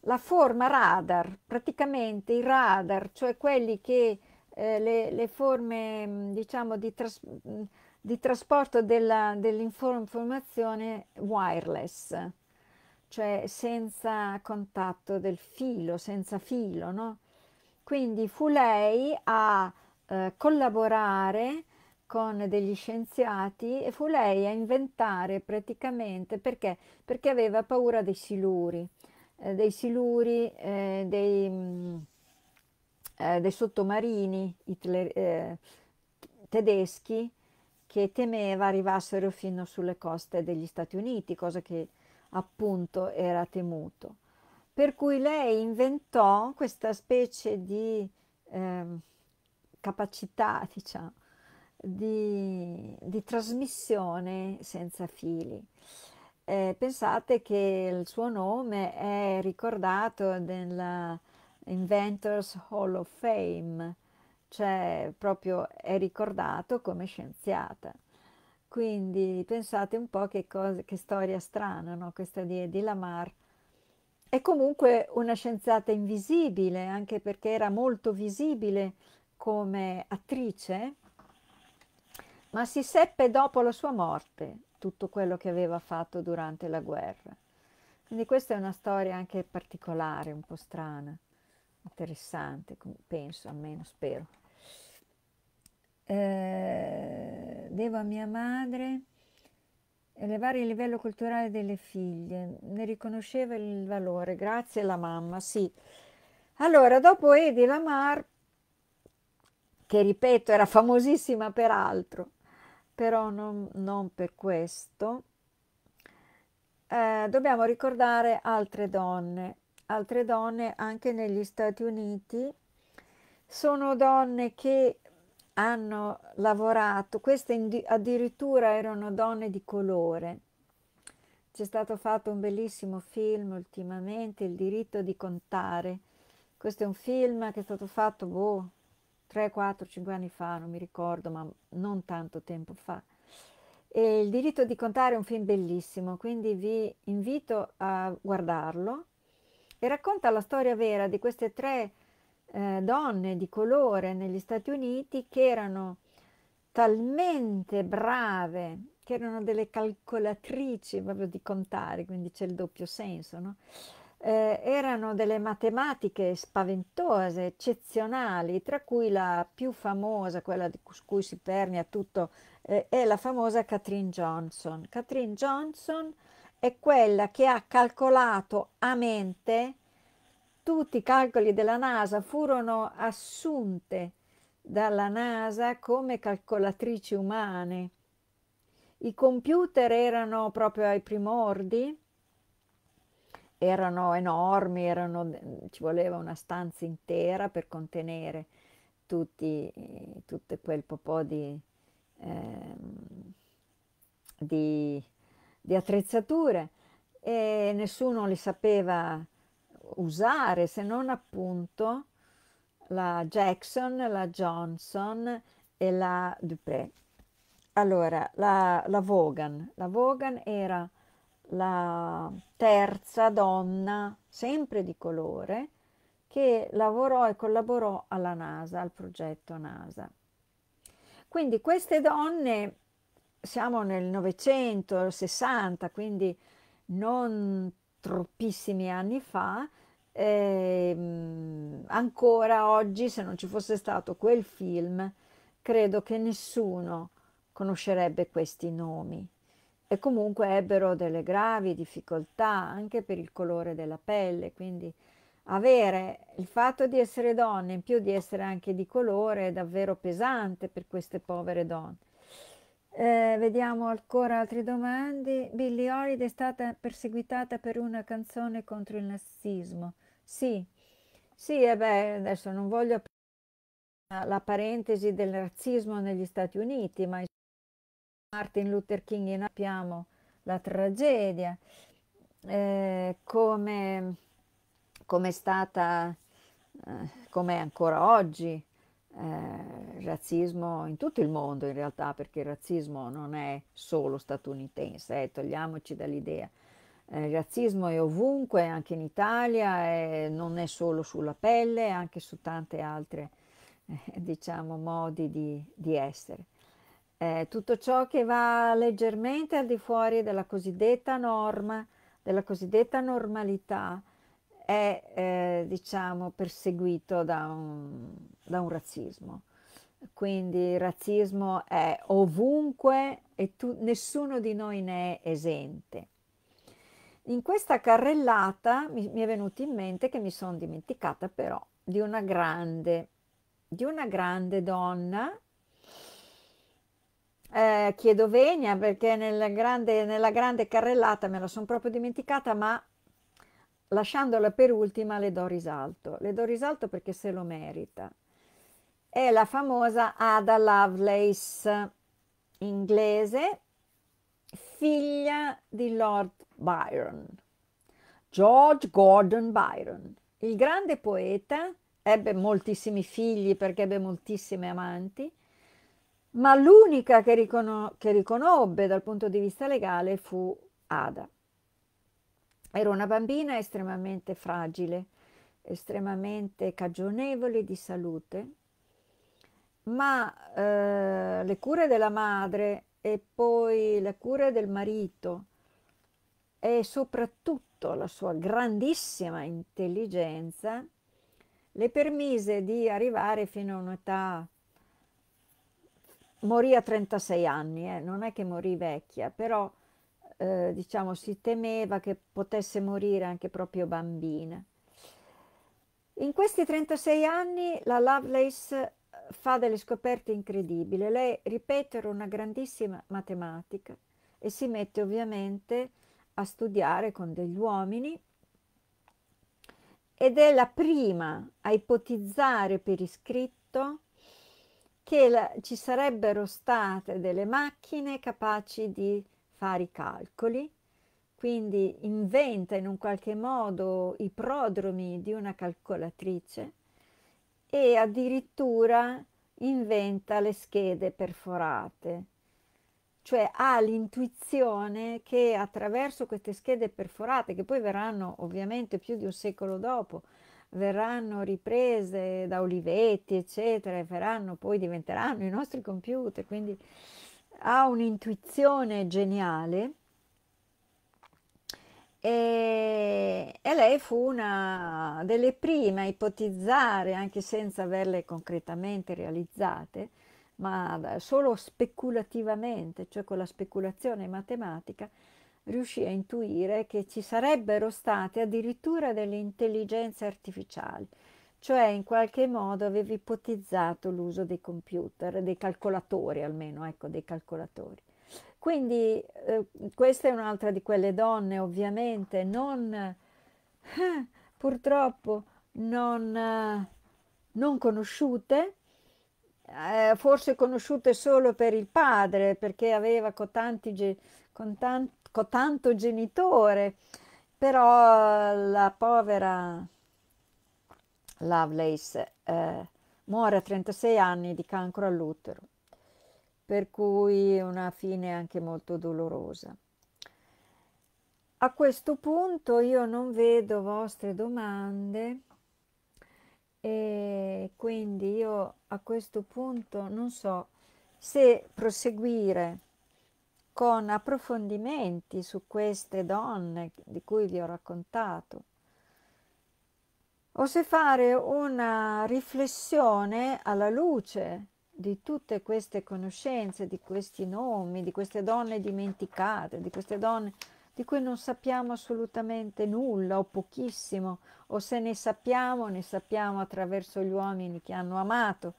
la, forma radar, praticamente i radar, cioè quelli che eh, le, le, forme mm, diciamo, di, tras mm, di trasporto dell'informazione wireless, cioè senza contatto del filo, senza filo. No? Quindi fu lei a eh, collaborare con degli scienziati e fu lei a inventare praticamente perché? Perché aveva paura dei siluri, eh, dei siluri, eh, dei mm, eh, dei sottomarini Hitler, eh, tedeschi che temeva arrivassero fino sulle coste degli Stati Uniti, cosa che appunto era temuto. Per cui lei inventò questa specie di eh, capacità, diciamo, di, di, trasmissione senza fili. Eh, pensate che il suo nome è ricordato nella Inventors Hall of Fame, cioè proprio è ricordato come scienziata. Quindi pensate un po' che, cosa, che storia strana no? questa di Eddie Lamar. È comunque una scienziata invisibile, anche perché era molto visibile come attrice, ma si seppe dopo la sua morte tutto quello che aveva fatto durante la guerra. Quindi questa è una storia anche particolare, un po' strana interessante, penso, almeno spero. Eh, devo a mia madre elevare il livello culturale delle figlie, ne riconosceva il valore, grazie alla mamma, sì. Allora, dopo Edi Lamar, che ripeto era famosissima peraltro, però non, non per questo, eh, dobbiamo ricordare altre donne altre donne anche negli Stati Uniti. Sono donne che hanno lavorato, queste addirittura erano donne di colore. C'è stato fatto un bellissimo film ultimamente, Il diritto di contare. Questo è un film che è stato fatto boh, 3, 4, 5 anni fa, non mi ricordo, ma non tanto tempo fa. E il diritto di contare è un film bellissimo, quindi vi invito a guardarlo e racconta la storia vera di queste tre eh, donne di colore negli Stati Uniti che erano talmente brave, che erano delle calcolatrici proprio di contare, quindi c'è il doppio senso, no? Eh, erano delle matematiche spaventose, eccezionali, tra cui la più famosa, quella di cui si pernia tutto, eh, è la famosa Katrin Johnson. Katrin Johnson è quella che ha calcolato a mente tutti i calcoli della NASA, furono assunte dalla NASA come calcolatrici umane. I computer erano proprio ai primordi, erano enormi, erano, ci voleva una stanza intera per contenere tutti, eh, tutto quel po' di, eh, di di attrezzature e nessuno li sapeva usare se non appunto la Jackson, la Johnson e la Dupré. Allora, la, la Vaughan. La Vaughan era la terza donna, sempre di colore, che lavorò e collaborò alla NASA, al progetto NASA. Quindi queste donne siamo nel 960, quindi non troppissimi anni fa, eh, ancora oggi, se non ci fosse stato quel film, credo che nessuno conoscerebbe questi nomi. E comunque ebbero delle gravi difficoltà anche per il colore della pelle, quindi avere il fatto di essere donne in più di essere anche di colore è davvero pesante per queste povere donne. Eh, vediamo ancora altre domande. Billie Holiday è stata perseguitata per una canzone contro il nazismo. Sì, sì, e beh, adesso non voglio aprire la parentesi del razzismo negli Stati Uniti, ma Martin Luther King in sappiamo la tragedia, eh, come, come è stata, eh, come è ancora oggi, eh, razzismo in tutto il mondo in realtà, perché il razzismo non è solo statunitense, eh, togliamoci dall'idea. Eh, il razzismo è ovunque, anche in Italia, e non è solo sulla pelle, anche su tante altre, eh, diciamo, modi di, di essere. Eh, tutto ciò che va leggermente al di fuori della cosiddetta norma, della cosiddetta normalità, è eh, diciamo, perseguito da un, da un, razzismo. Quindi il razzismo è ovunque e tu, nessuno di noi ne è esente. In questa carrellata mi, mi è venuto in mente che mi sono dimenticata però di una grande, di una grande donna eh, chiedo venia perché nel grande, nella grande carrellata me la sono proprio dimenticata, ma lasciandola per ultima le do risalto. Le do risalto perché se lo merita. È la famosa Ada Lovelace, inglese, figlia di Lord Byron, George Gordon Byron. Il grande poeta ebbe moltissimi figli perché ebbe moltissime amanti, ma l'unica che, ricono- che riconobbe dal punto di vista legale fu Ada. Era una bambina estremamente fragile, estremamente cagionevole di salute, ma eh, le cure della madre e poi le cure del marito e soprattutto la sua grandissima intelligenza le permise di arrivare fino a un'età morì a 36 anni, eh? non è che morì vecchia, però eh, diciamo, si temeva che potesse morire anche proprio bambina. In questi 36 anni la Lovelace eh, fa delle scoperte incredibili. Lei ripete una grandissima matematica e si mette ovviamente a studiare con degli uomini ed è la prima a ipotizzare per iscritto che la, ci sarebbero state delle macchine capaci di fare i calcoli, quindi inventa in un qualche modo i prodromi di una calcolatrice e addirittura inventa le schede perforate, cioè ha l'intuizione che attraverso queste schede perforate, che poi verranno ovviamente più di un secolo dopo, verranno riprese da Olivetti, eccetera, e verranno, poi diventeranno i nostri computer, quindi ha un'intuizione geniale e, e, lei fu una delle prime a ipotizzare, anche senza averle concretamente realizzate, ma solo speculativamente, cioè con la speculazione matematica, riuscì a intuire che ci sarebbero state addirittura delle intelligenze artificiali, cioè in qualche modo aveva ipotizzato l'uso dei computer, dei calcolatori almeno, ecco, dei calcolatori. Quindi eh, questa è un'altra di quelle donne, ovviamente, non, eh, purtroppo non, eh, non conosciute, eh, forse conosciute solo per il padre, perché aveva cotanti, cotanto genitore, però la povera Lovelace, eh, muore a 36 anni di cancro all'utero, per cui una fine anche molto dolorosa. A questo punto io non vedo vostre domande e quindi io a questo punto non so se proseguire con approfondimenti su queste donne di cui vi ho raccontato o se fare una riflessione alla luce di tutte queste conoscenze, di questi nomi, di queste donne dimenticate, di queste donne di cui non sappiamo assolutamente nulla o pochissimo, o se ne sappiamo, ne sappiamo attraverso gli uomini che hanno amato,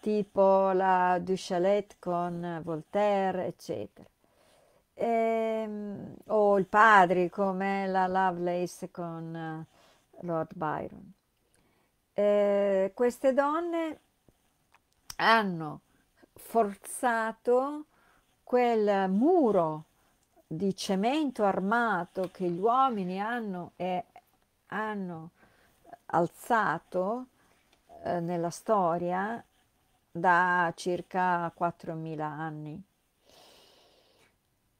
tipo la Duchalet con Voltaire, eccetera. E, ehm, o il padre come la Lovelace con Lord Byron. Eh, queste donne hanno forzato quel muro di cemento armato che gli uomini hanno, eh, hanno alzato eh, nella storia da circa 4.000 anni.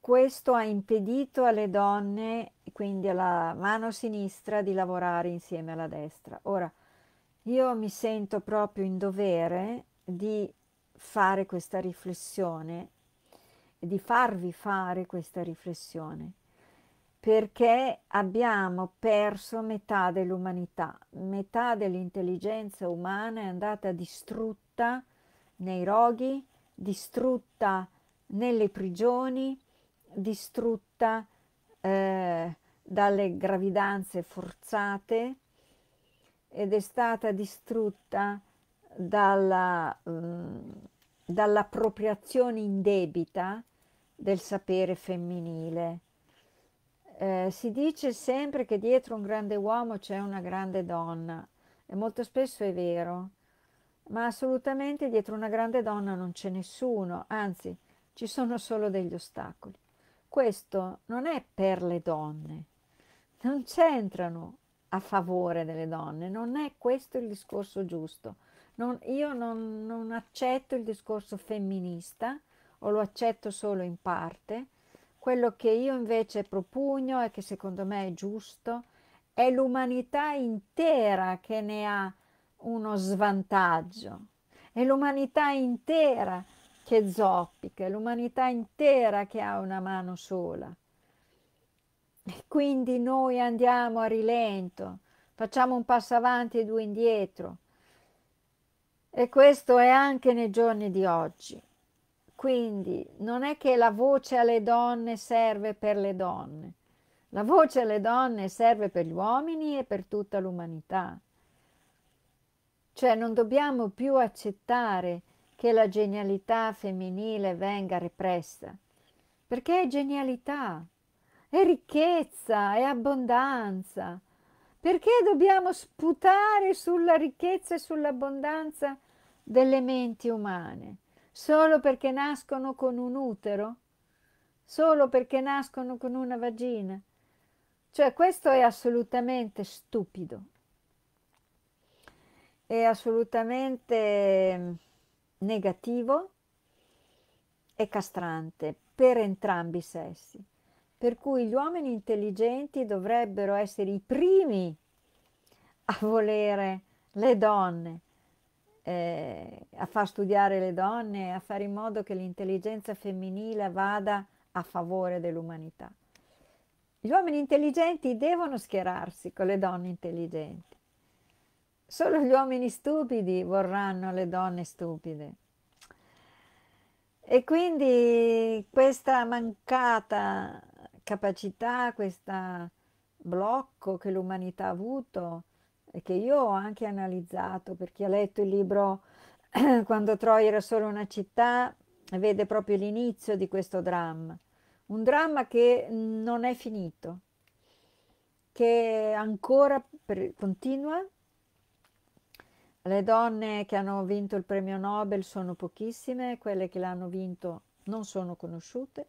Questo ha impedito alle donne, quindi alla mano sinistra, di lavorare insieme alla destra. Ora, io mi sento proprio in dovere di fare questa riflessione, di farvi fare questa riflessione, perché abbiamo perso metà dell'umanità, metà dell'intelligenza umana è andata distrutta nei roghi, distrutta nelle prigioni, distrutta eh, dalle gravidanze forzate ed è stata distrutta dalla, um, dall'appropriazione indebita del sapere femminile. Eh, si dice sempre che dietro un grande uomo c'è una grande donna e molto spesso è vero, ma assolutamente dietro una grande donna non c'è nessuno, anzi ci sono solo degli ostacoli questo non è per le donne, non c'entrano a favore delle donne, non è questo il discorso giusto. Non, io non, non accetto il discorso femminista o lo accetto solo in parte. Quello che io invece propugno e che secondo me è giusto è l'umanità intera che ne ha uno svantaggio. È l'umanità intera che zoppica, è l'umanità intera che ha una mano sola. E quindi noi andiamo a rilento, facciamo un passo avanti e due indietro. E questo è anche nei giorni di oggi. Quindi non è che la voce alle donne serve per le donne, la voce alle donne serve per gli uomini e per tutta l'umanità. Cioè non dobbiamo più accettare che la genialità femminile venga repressa, perché è genialità, è ricchezza, è abbondanza. Perché dobbiamo sputare sulla ricchezza e sull'abbondanza delle menti umane? Solo perché nascono con un utero? Solo perché nascono con una vagina? Cioè questo è assolutamente stupido, è assolutamente negativo e castrante per entrambi i sessi. Per cui gli uomini intelligenti dovrebbero essere i primi a volere le donne, eh, a far studiare le donne, a fare in modo che l'intelligenza femminile vada a favore dell'umanità. Gli uomini intelligenti devono schierarsi con le donne intelligenti Solo gli uomini stupidi vorranno le donne stupide. E quindi questa mancata capacità, questo blocco che l'umanità ha avuto e che io ho anche analizzato per chi ha letto il libro Quando Troia era solo una città, vede proprio l'inizio di questo dramma, un dramma che non è finito, che ancora per, continua le donne che hanno vinto il premio Nobel sono pochissime, quelle che l'hanno vinto non sono conosciute,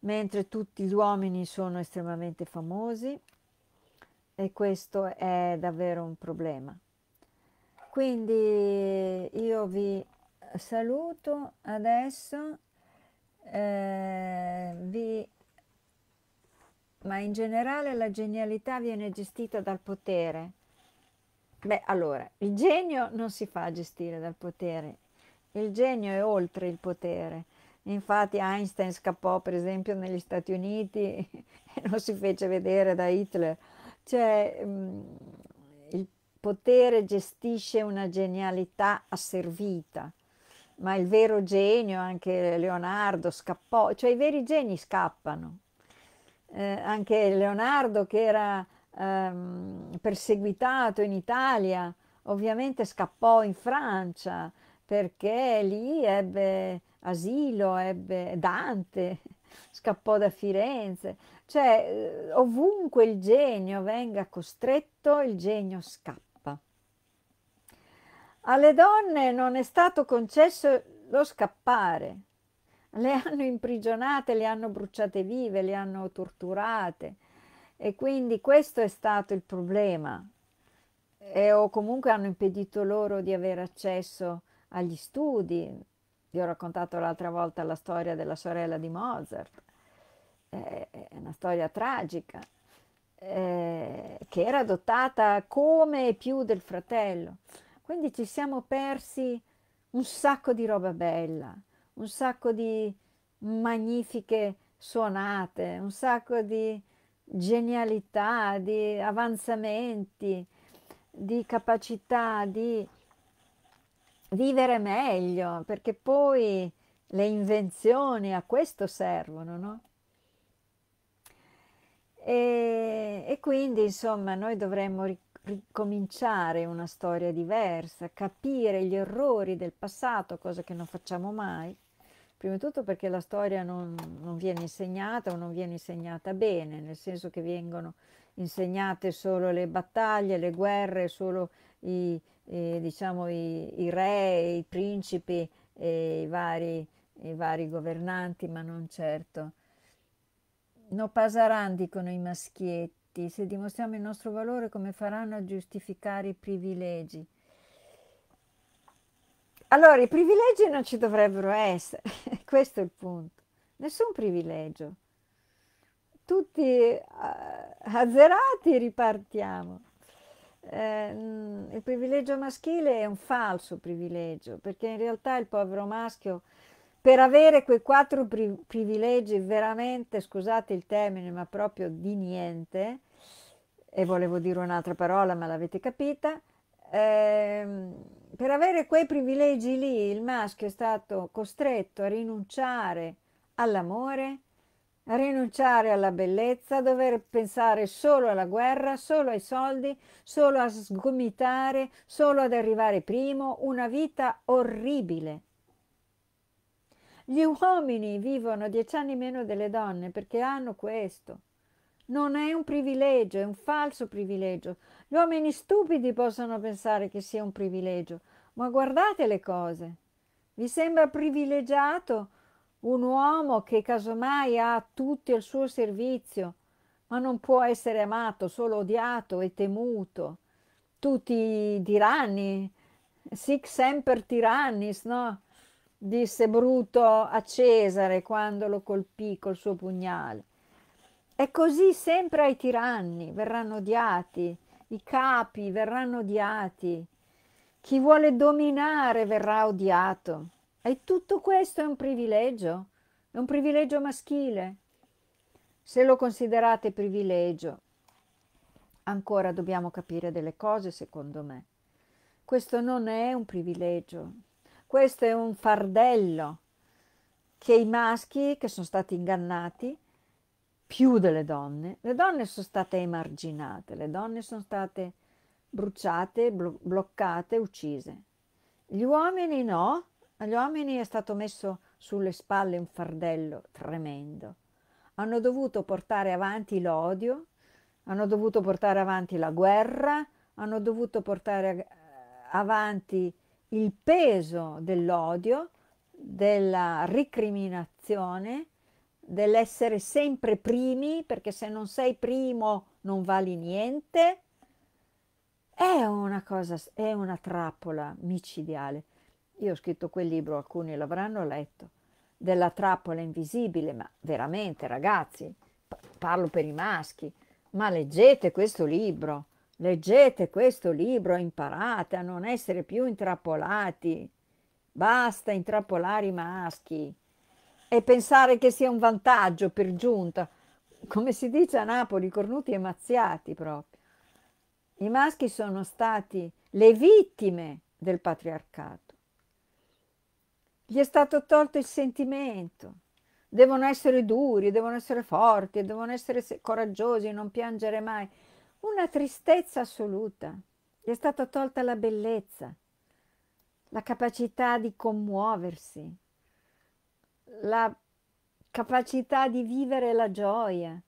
mentre tutti gli uomini sono estremamente famosi e questo è davvero un problema. Quindi io vi saluto adesso, eh, vi... ma in generale la genialità viene gestita dal potere Beh, allora, il genio non si fa gestire dal potere, il genio è oltre il potere. Infatti Einstein scappò per esempio negli Stati Uniti e non si fece vedere da Hitler. Cioè, mm, il potere gestisce una genialità asservita, ma il vero genio, anche Leonardo, scappò. Cioè i veri geni scappano. Eh, anche Leonardo che era ehm, perseguitato in Italia, ovviamente scappò in Francia perché lì ebbe asilo, ebbe Dante, scappò da Firenze, cioè eh, ovunque il genio venga costretto, il genio scappa. Alle donne non è stato concesso lo scappare, le hanno imprigionate, le hanno bruciate vive, le hanno torturate e quindi questo è stato il problema, e, o comunque hanno impedito loro di avere accesso agli studi. Vi ho raccontato l'altra volta la storia della sorella di Mozart, eh, è una storia tragica, eh, che era adottata come e più del fratello. Quindi ci siamo persi un sacco di roba bella, un sacco di magnifiche suonate, un sacco di genialità, di avanzamenti, di capacità di vivere meglio, perché poi le invenzioni a questo servono, no? E, e quindi insomma noi dovremmo ricominciare una storia diversa, capire gli errori del passato, cosa che non facciamo mai, Prima di tutto perché la storia non, non, viene insegnata o non viene insegnata bene, nel senso che vengono insegnate solo le battaglie, le guerre, solo i, eh, diciamo, i, i re, i principi e i vari, i vari governanti, ma non certo. No pasaran, dicono i maschietti, se dimostriamo il nostro valore come faranno a giustificare i privilegi? Allora, i privilegi non ci dovrebbero essere, questo è il punto. Nessun privilegio. Tutti eh, azzerati ripartiamo. Eh, il privilegio maschile è un falso privilegio, perché in realtà il povero maschio, per avere quei quattro pri- privilegi veramente, scusate il termine, ma proprio di niente, e volevo dire un'altra parola, ma l'avete capita, ehm, per avere quei privilegi lì il maschio è stato costretto a rinunciare all'amore, a rinunciare alla bellezza, a dover pensare solo alla guerra, solo ai soldi, solo a sgomitare, solo ad arrivare primo, una vita orribile. Gli uomini vivono dieci anni meno delle donne perché hanno questo. Non è un privilegio, è un falso privilegio. Gli uomini stupidi possono pensare che sia un privilegio, ma guardate le cose. Vi sembra privilegiato un uomo che casomai ha tutti al suo servizio, ma non può essere amato, solo odiato e temuto. Tutti i tiranni, sic semper tirannis, no? disse Bruto a Cesare quando lo colpì col suo pugnale. E così sempre ai tiranni, verranno odiati, i capi verranno odiati, chi vuole dominare verrà odiato. E tutto questo è un privilegio, è un privilegio maschile. Se lo considerate privilegio, ancora dobbiamo capire delle cose, secondo me. Questo non è un privilegio, questo è un fardello che i maschi che sono stati ingannati più delle donne, le donne sono state emarginate, le donne sono state bruciate, blo- bloccate, uccise. Gli uomini no, agli uomini è stato messo sulle spalle un fardello tremendo. Hanno dovuto portare avanti l'odio, hanno dovuto portare avanti la guerra, hanno dovuto portare avanti il peso dell'odio, della ricriminazione dell'essere sempre primi, perché se non sei primo non vali niente, è una cosa, è una trappola micidiale. Io ho scritto quel libro, alcuni l'avranno letto, della trappola invisibile, ma veramente ragazzi, parlo per i maschi, ma leggete questo libro, leggete questo libro, imparate a non essere più intrappolati. Basta intrappolare i maschi e pensare che sia un vantaggio per giunta. Come si dice a Napoli, cornuti e mazziati proprio. I maschi sono stati le vittime del patriarcato. Gli è stato tolto il sentimento. Devono essere duri, devono essere forti, devono essere coraggiosi, non piangere mai. Una tristezza assoluta. Gli è stata tolta la bellezza, la capacità di commuoversi, la capacità di vivere la gioia.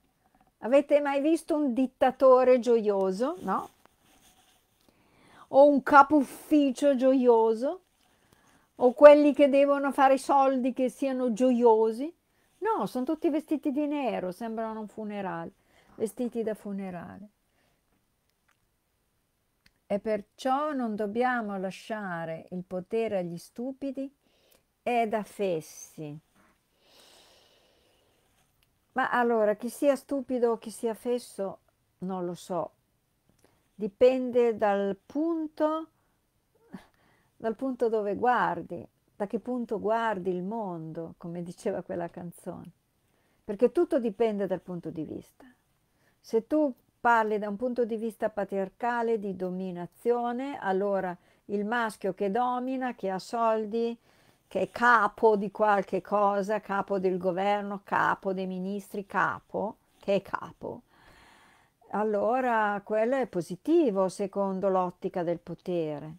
Avete mai visto un dittatore gioioso? No? O un capo ufficio gioioso? O quelli che devono fare soldi che siano gioiosi? No, sono tutti vestiti di nero, sembrano un funerale, vestiti da funerale. E perciò non dobbiamo lasciare il potere agli stupidi ed affessi ma allora, chi sia stupido o chi sia fesso, non lo so. Dipende dal punto, dal punto dove guardi, da che punto guardi il mondo, come diceva quella canzone. Perché tutto dipende dal punto di vista. Se tu parli da un punto di vista patriarcale, di dominazione, allora il maschio che domina, che ha soldi, che è capo di qualche cosa, capo del governo, capo dei ministri, capo, che è capo, allora quello è positivo secondo l'ottica del potere.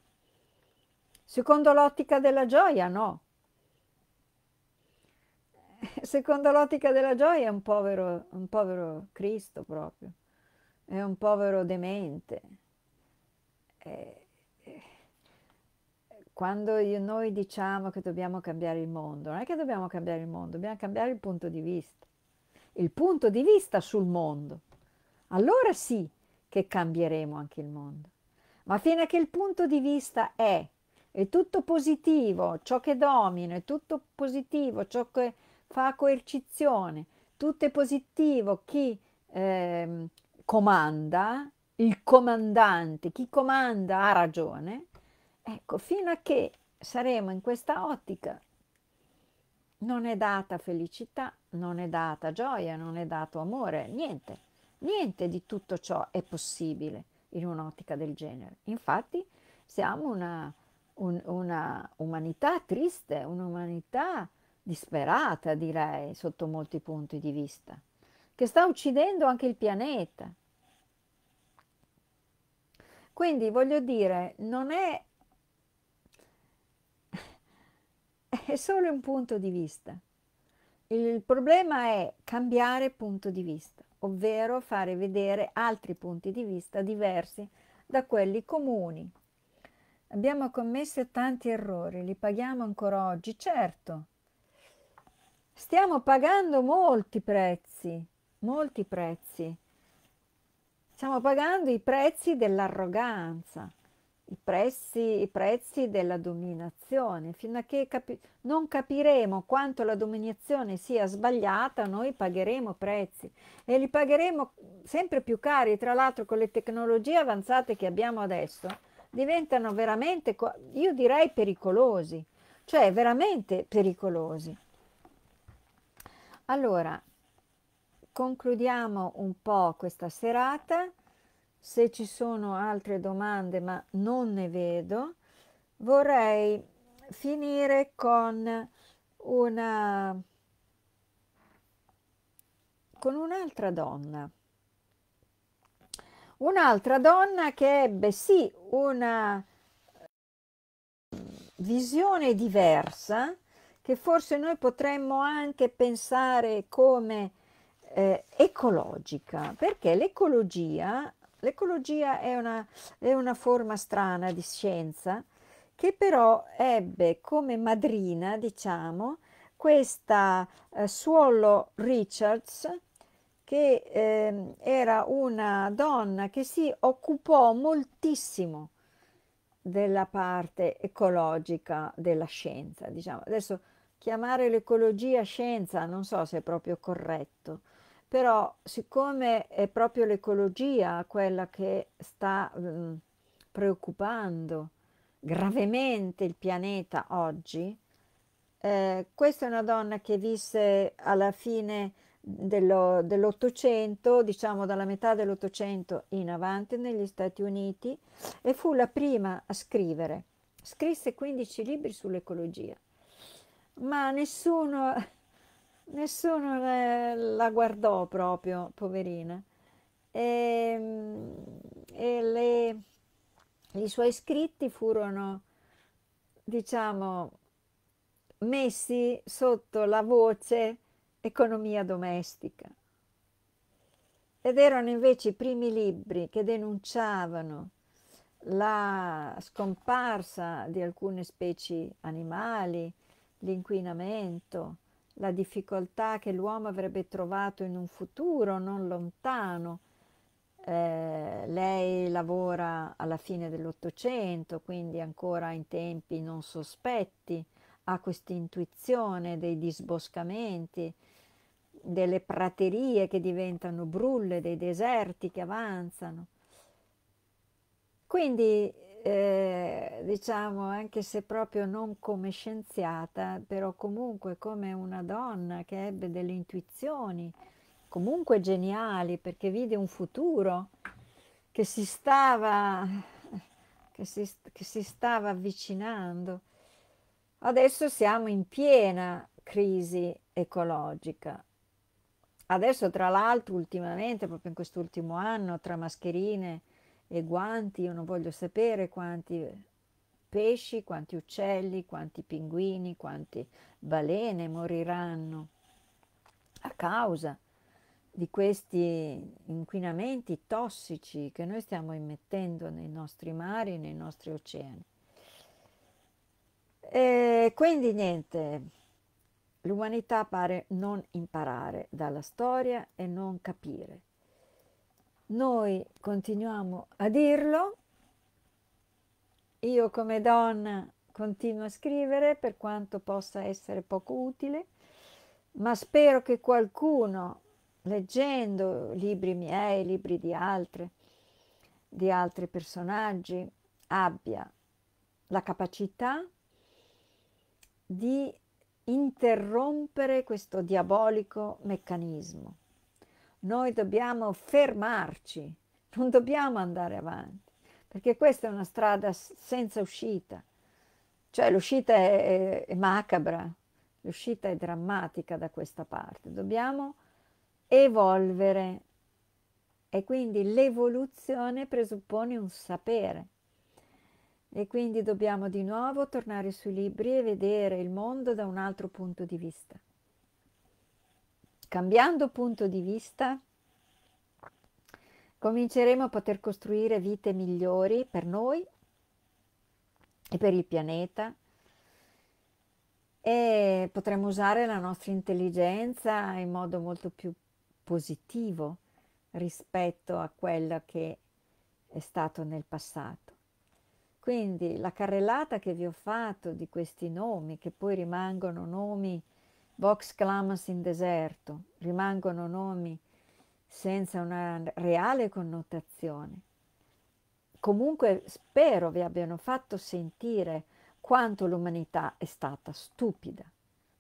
Secondo l'ottica della gioia no. Secondo l'ottica della gioia è un povero, un povero Cristo proprio, è un povero demente. Eh, quando io, noi diciamo che dobbiamo cambiare il mondo, non è che dobbiamo cambiare il mondo, dobbiamo cambiare il punto di vista, il punto di vista sul mondo. Allora sì che cambieremo anche il mondo. Ma fino a che il punto di vista è, è tutto positivo, ciò che domina, è tutto positivo, ciò che fa coercizione, tutto è positivo, chi eh, comanda, il comandante, chi comanda ha ragione, Ecco, fino a che saremo in questa ottica, non è data felicità, non è data gioia, non è dato amore, niente. Niente di tutto ciò è possibile in un'ottica del genere. Infatti siamo una, un, una umanità triste, un'umanità disperata, direi, sotto molti punti di vista, che sta uccidendo anche il pianeta. Quindi voglio dire, non è è solo un punto di vista. Il problema è cambiare punto di vista, ovvero fare vedere altri punti di vista diversi da quelli comuni. Abbiamo commesso tanti errori, li paghiamo ancora oggi, certo. Stiamo pagando molti prezzi, molti prezzi. Stiamo pagando i prezzi dell'arroganza, i prezzi, i prezzi della dominazione. Fino a che capi- non capiremo quanto la dominazione sia sbagliata, noi pagheremo prezzi e li pagheremo sempre più cari. Tra l'altro, con le tecnologie avanzate che abbiamo adesso, diventano veramente, io direi, pericolosi, cioè veramente pericolosi. Allora, concludiamo un po' questa serata se ci sono altre domande, ma non ne vedo, vorrei finire con una con un'altra donna. Un'altra donna che ebbe sì una eh, visione diversa, che forse noi potremmo anche pensare come eh, ecologica, perché l'ecologia L'ecologia è una, è una forma strana di scienza che però ebbe come madrina, diciamo, questa eh, Suolo Richards, che eh, era una donna che si occupò moltissimo della parte ecologica della scienza. Diciamo. Adesso chiamare l'ecologia scienza non so se è proprio corretto, però siccome è proprio l'ecologia quella che sta mh, mm, preoccupando gravemente il pianeta oggi, eh, questa è una donna che visse alla fine dello, dell'Ottocento, diciamo dalla metà dell'Ottocento in avanti negli Stati Uniti e fu la prima a scrivere. Scrisse 15 libri sull'ecologia, ma nessuno nessuno eh, la guardò proprio, poverina. E, ehm, e le, i suoi scritti furono, diciamo, messi sotto la voce economia domestica. Ed erano invece i primi libri che denunciavano la scomparsa di alcune specie animali, l'inquinamento, la difficoltà che l'uomo avrebbe trovato in un futuro non lontano. Eh, lei lavora alla fine dell'Ottocento, quindi ancora in tempi non sospetti, ha questa intuizione dei disboscamenti, delle praterie che diventano brulle, dei deserti che avanzano. Quindi eh, diciamo anche se proprio non come scienziata, però comunque come una donna che ebbe delle intuizioni, comunque geniali, perché vide un futuro che si stava, che si, che si stava avvicinando. Adesso siamo in piena crisi ecologica. Adesso, tra l'altro, ultimamente, proprio in quest'ultimo anno, tra mascherine, e guanti, io non voglio sapere quanti pesci, quanti uccelli, quanti pinguini, quante balene moriranno a causa di questi inquinamenti tossici che noi stiamo immettendo nei nostri mari nei nostri oceani. E quindi niente, l'umanità pare non imparare dalla storia e non capire. Noi continuiamo a dirlo, io come donna continuo a scrivere per quanto possa essere poco utile, ma spero che qualcuno, leggendo libri miei, libri di altre, di altri personaggi, abbia la capacità di interrompere questo diabolico meccanismo. Noi dobbiamo fermarci, non dobbiamo andare avanti, perché questa è una strada senza uscita. Cioè l'uscita è, è, è macabra, l'uscita è drammatica da questa parte. Dobbiamo evolvere e quindi l'evoluzione presuppone un sapere. E quindi dobbiamo di nuovo tornare sui libri e vedere il mondo da un altro punto di vista. Cambiando punto di vista, cominceremo a poter costruire vite migliori per noi e per il pianeta e potremo usare la nostra intelligenza in modo molto più positivo rispetto a quello che è stato nel passato. Quindi la carrellata che vi ho fatto di questi nomi, che poi rimangono nomi Vox clamas in deserto, rimangono nomi senza una reale connotazione. Comunque spero vi abbiano fatto sentire quanto l'umanità è stata stupida.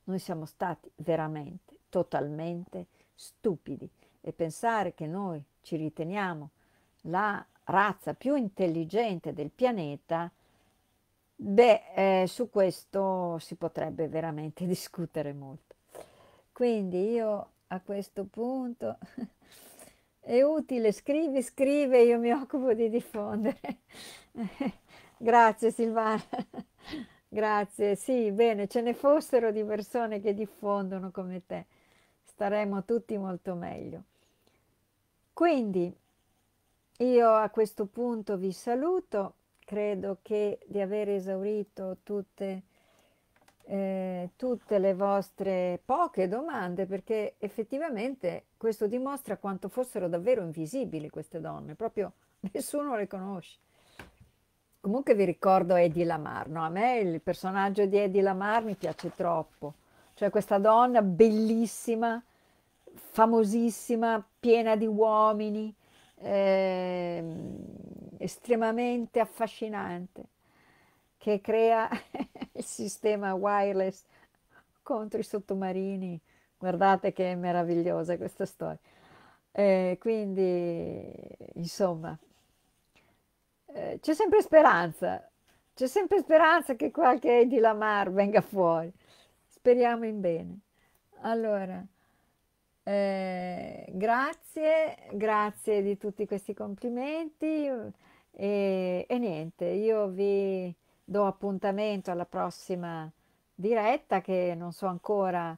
Noi siamo stati veramente, totalmente stupidi e pensare che noi ci riteniamo la razza più intelligente del pianeta Beh, eh, su questo si potrebbe veramente discutere molto. Quindi io a questo punto è utile, scrivi, scrive, io mi occupo di diffondere. Grazie Silvana. Grazie, sì, bene, ce ne fossero di persone che diffondono come te, staremmo tutti molto meglio. Quindi io a questo punto vi saluto credo che di aver esaurito tutte, eh, tutte le vostre poche domande perché effettivamente questo dimostra quanto fossero davvero invisibili queste donne, proprio nessuno le conosce. Comunque vi ricordo Eddie Lamar, no? a me il personaggio di Eddie Lamar mi piace troppo, cioè questa donna bellissima, famosissima, piena di uomini, eh, estremamente affascinante che crea il sistema wireless contro i sottomarini. Guardate che è meravigliosa questa storia. Eh, quindi, insomma, eh, c'è sempre speranza, c'è sempre speranza che qualche di Lamar venga fuori. Speriamo in bene. Allora. Eh, grazie, grazie di tutti questi complimenti e, e niente, io vi do appuntamento alla prossima diretta che non so ancora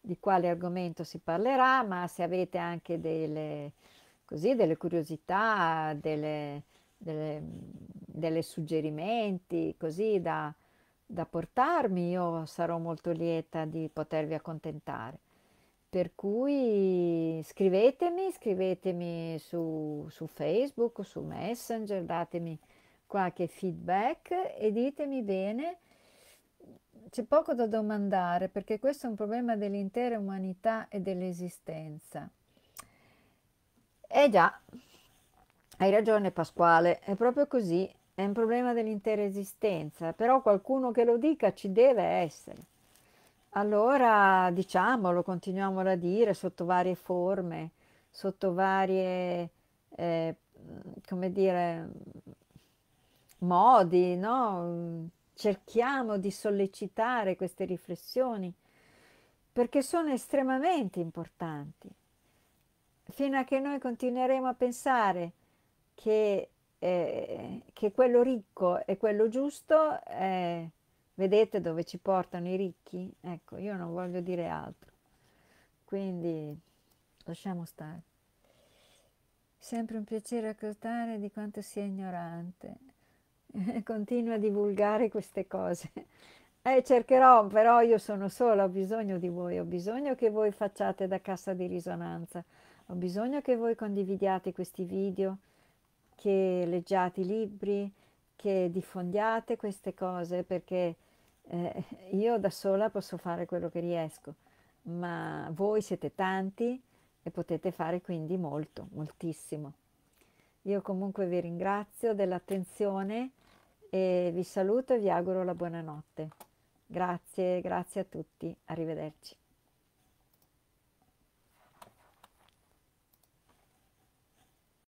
di quale argomento si parlerà, ma se avete anche delle, così, delle curiosità, delle, delle, delle, suggerimenti così da, da portarmi, io sarò molto lieta di potervi accontentare. Per cui scrivetemi, scrivetemi su, su Facebook, su Messenger, datemi qualche feedback e ditemi bene. C'è poco da domandare perché questo è un problema dell'intera umanità e dell'esistenza. Eh già, hai ragione Pasquale, è proprio così, è un problema dell'intera esistenza, però qualcuno che lo dica ci deve essere. Allora diciamolo, continuiamolo a dire sotto varie forme, sotto varie, eh, come dire, modi, no? Cerchiamo di sollecitare queste riflessioni perché sono estremamente importanti. Fino a che noi continueremo a pensare che, eh, che quello ricco e quello giusto è Vedete dove ci portano i ricchi? Ecco, io non voglio dire altro. Quindi lasciamo stare. Sempre un piacere raccontare di quanto sia ignorante. Continua a divulgare queste cose. Eh, cercherò, però io sono sola, ho bisogno di voi, ho bisogno che voi facciate da cassa di risonanza, ho bisogno che voi condividiate questi video, che leggiate i libri, che diffondiate queste cose perché eh, io da sola posso fare quello che riesco, ma voi siete tanti e potete fare quindi molto, moltissimo. Io comunque vi ringrazio dell'attenzione e vi saluto e vi auguro la buonanotte. Grazie, grazie a tutti, arrivederci.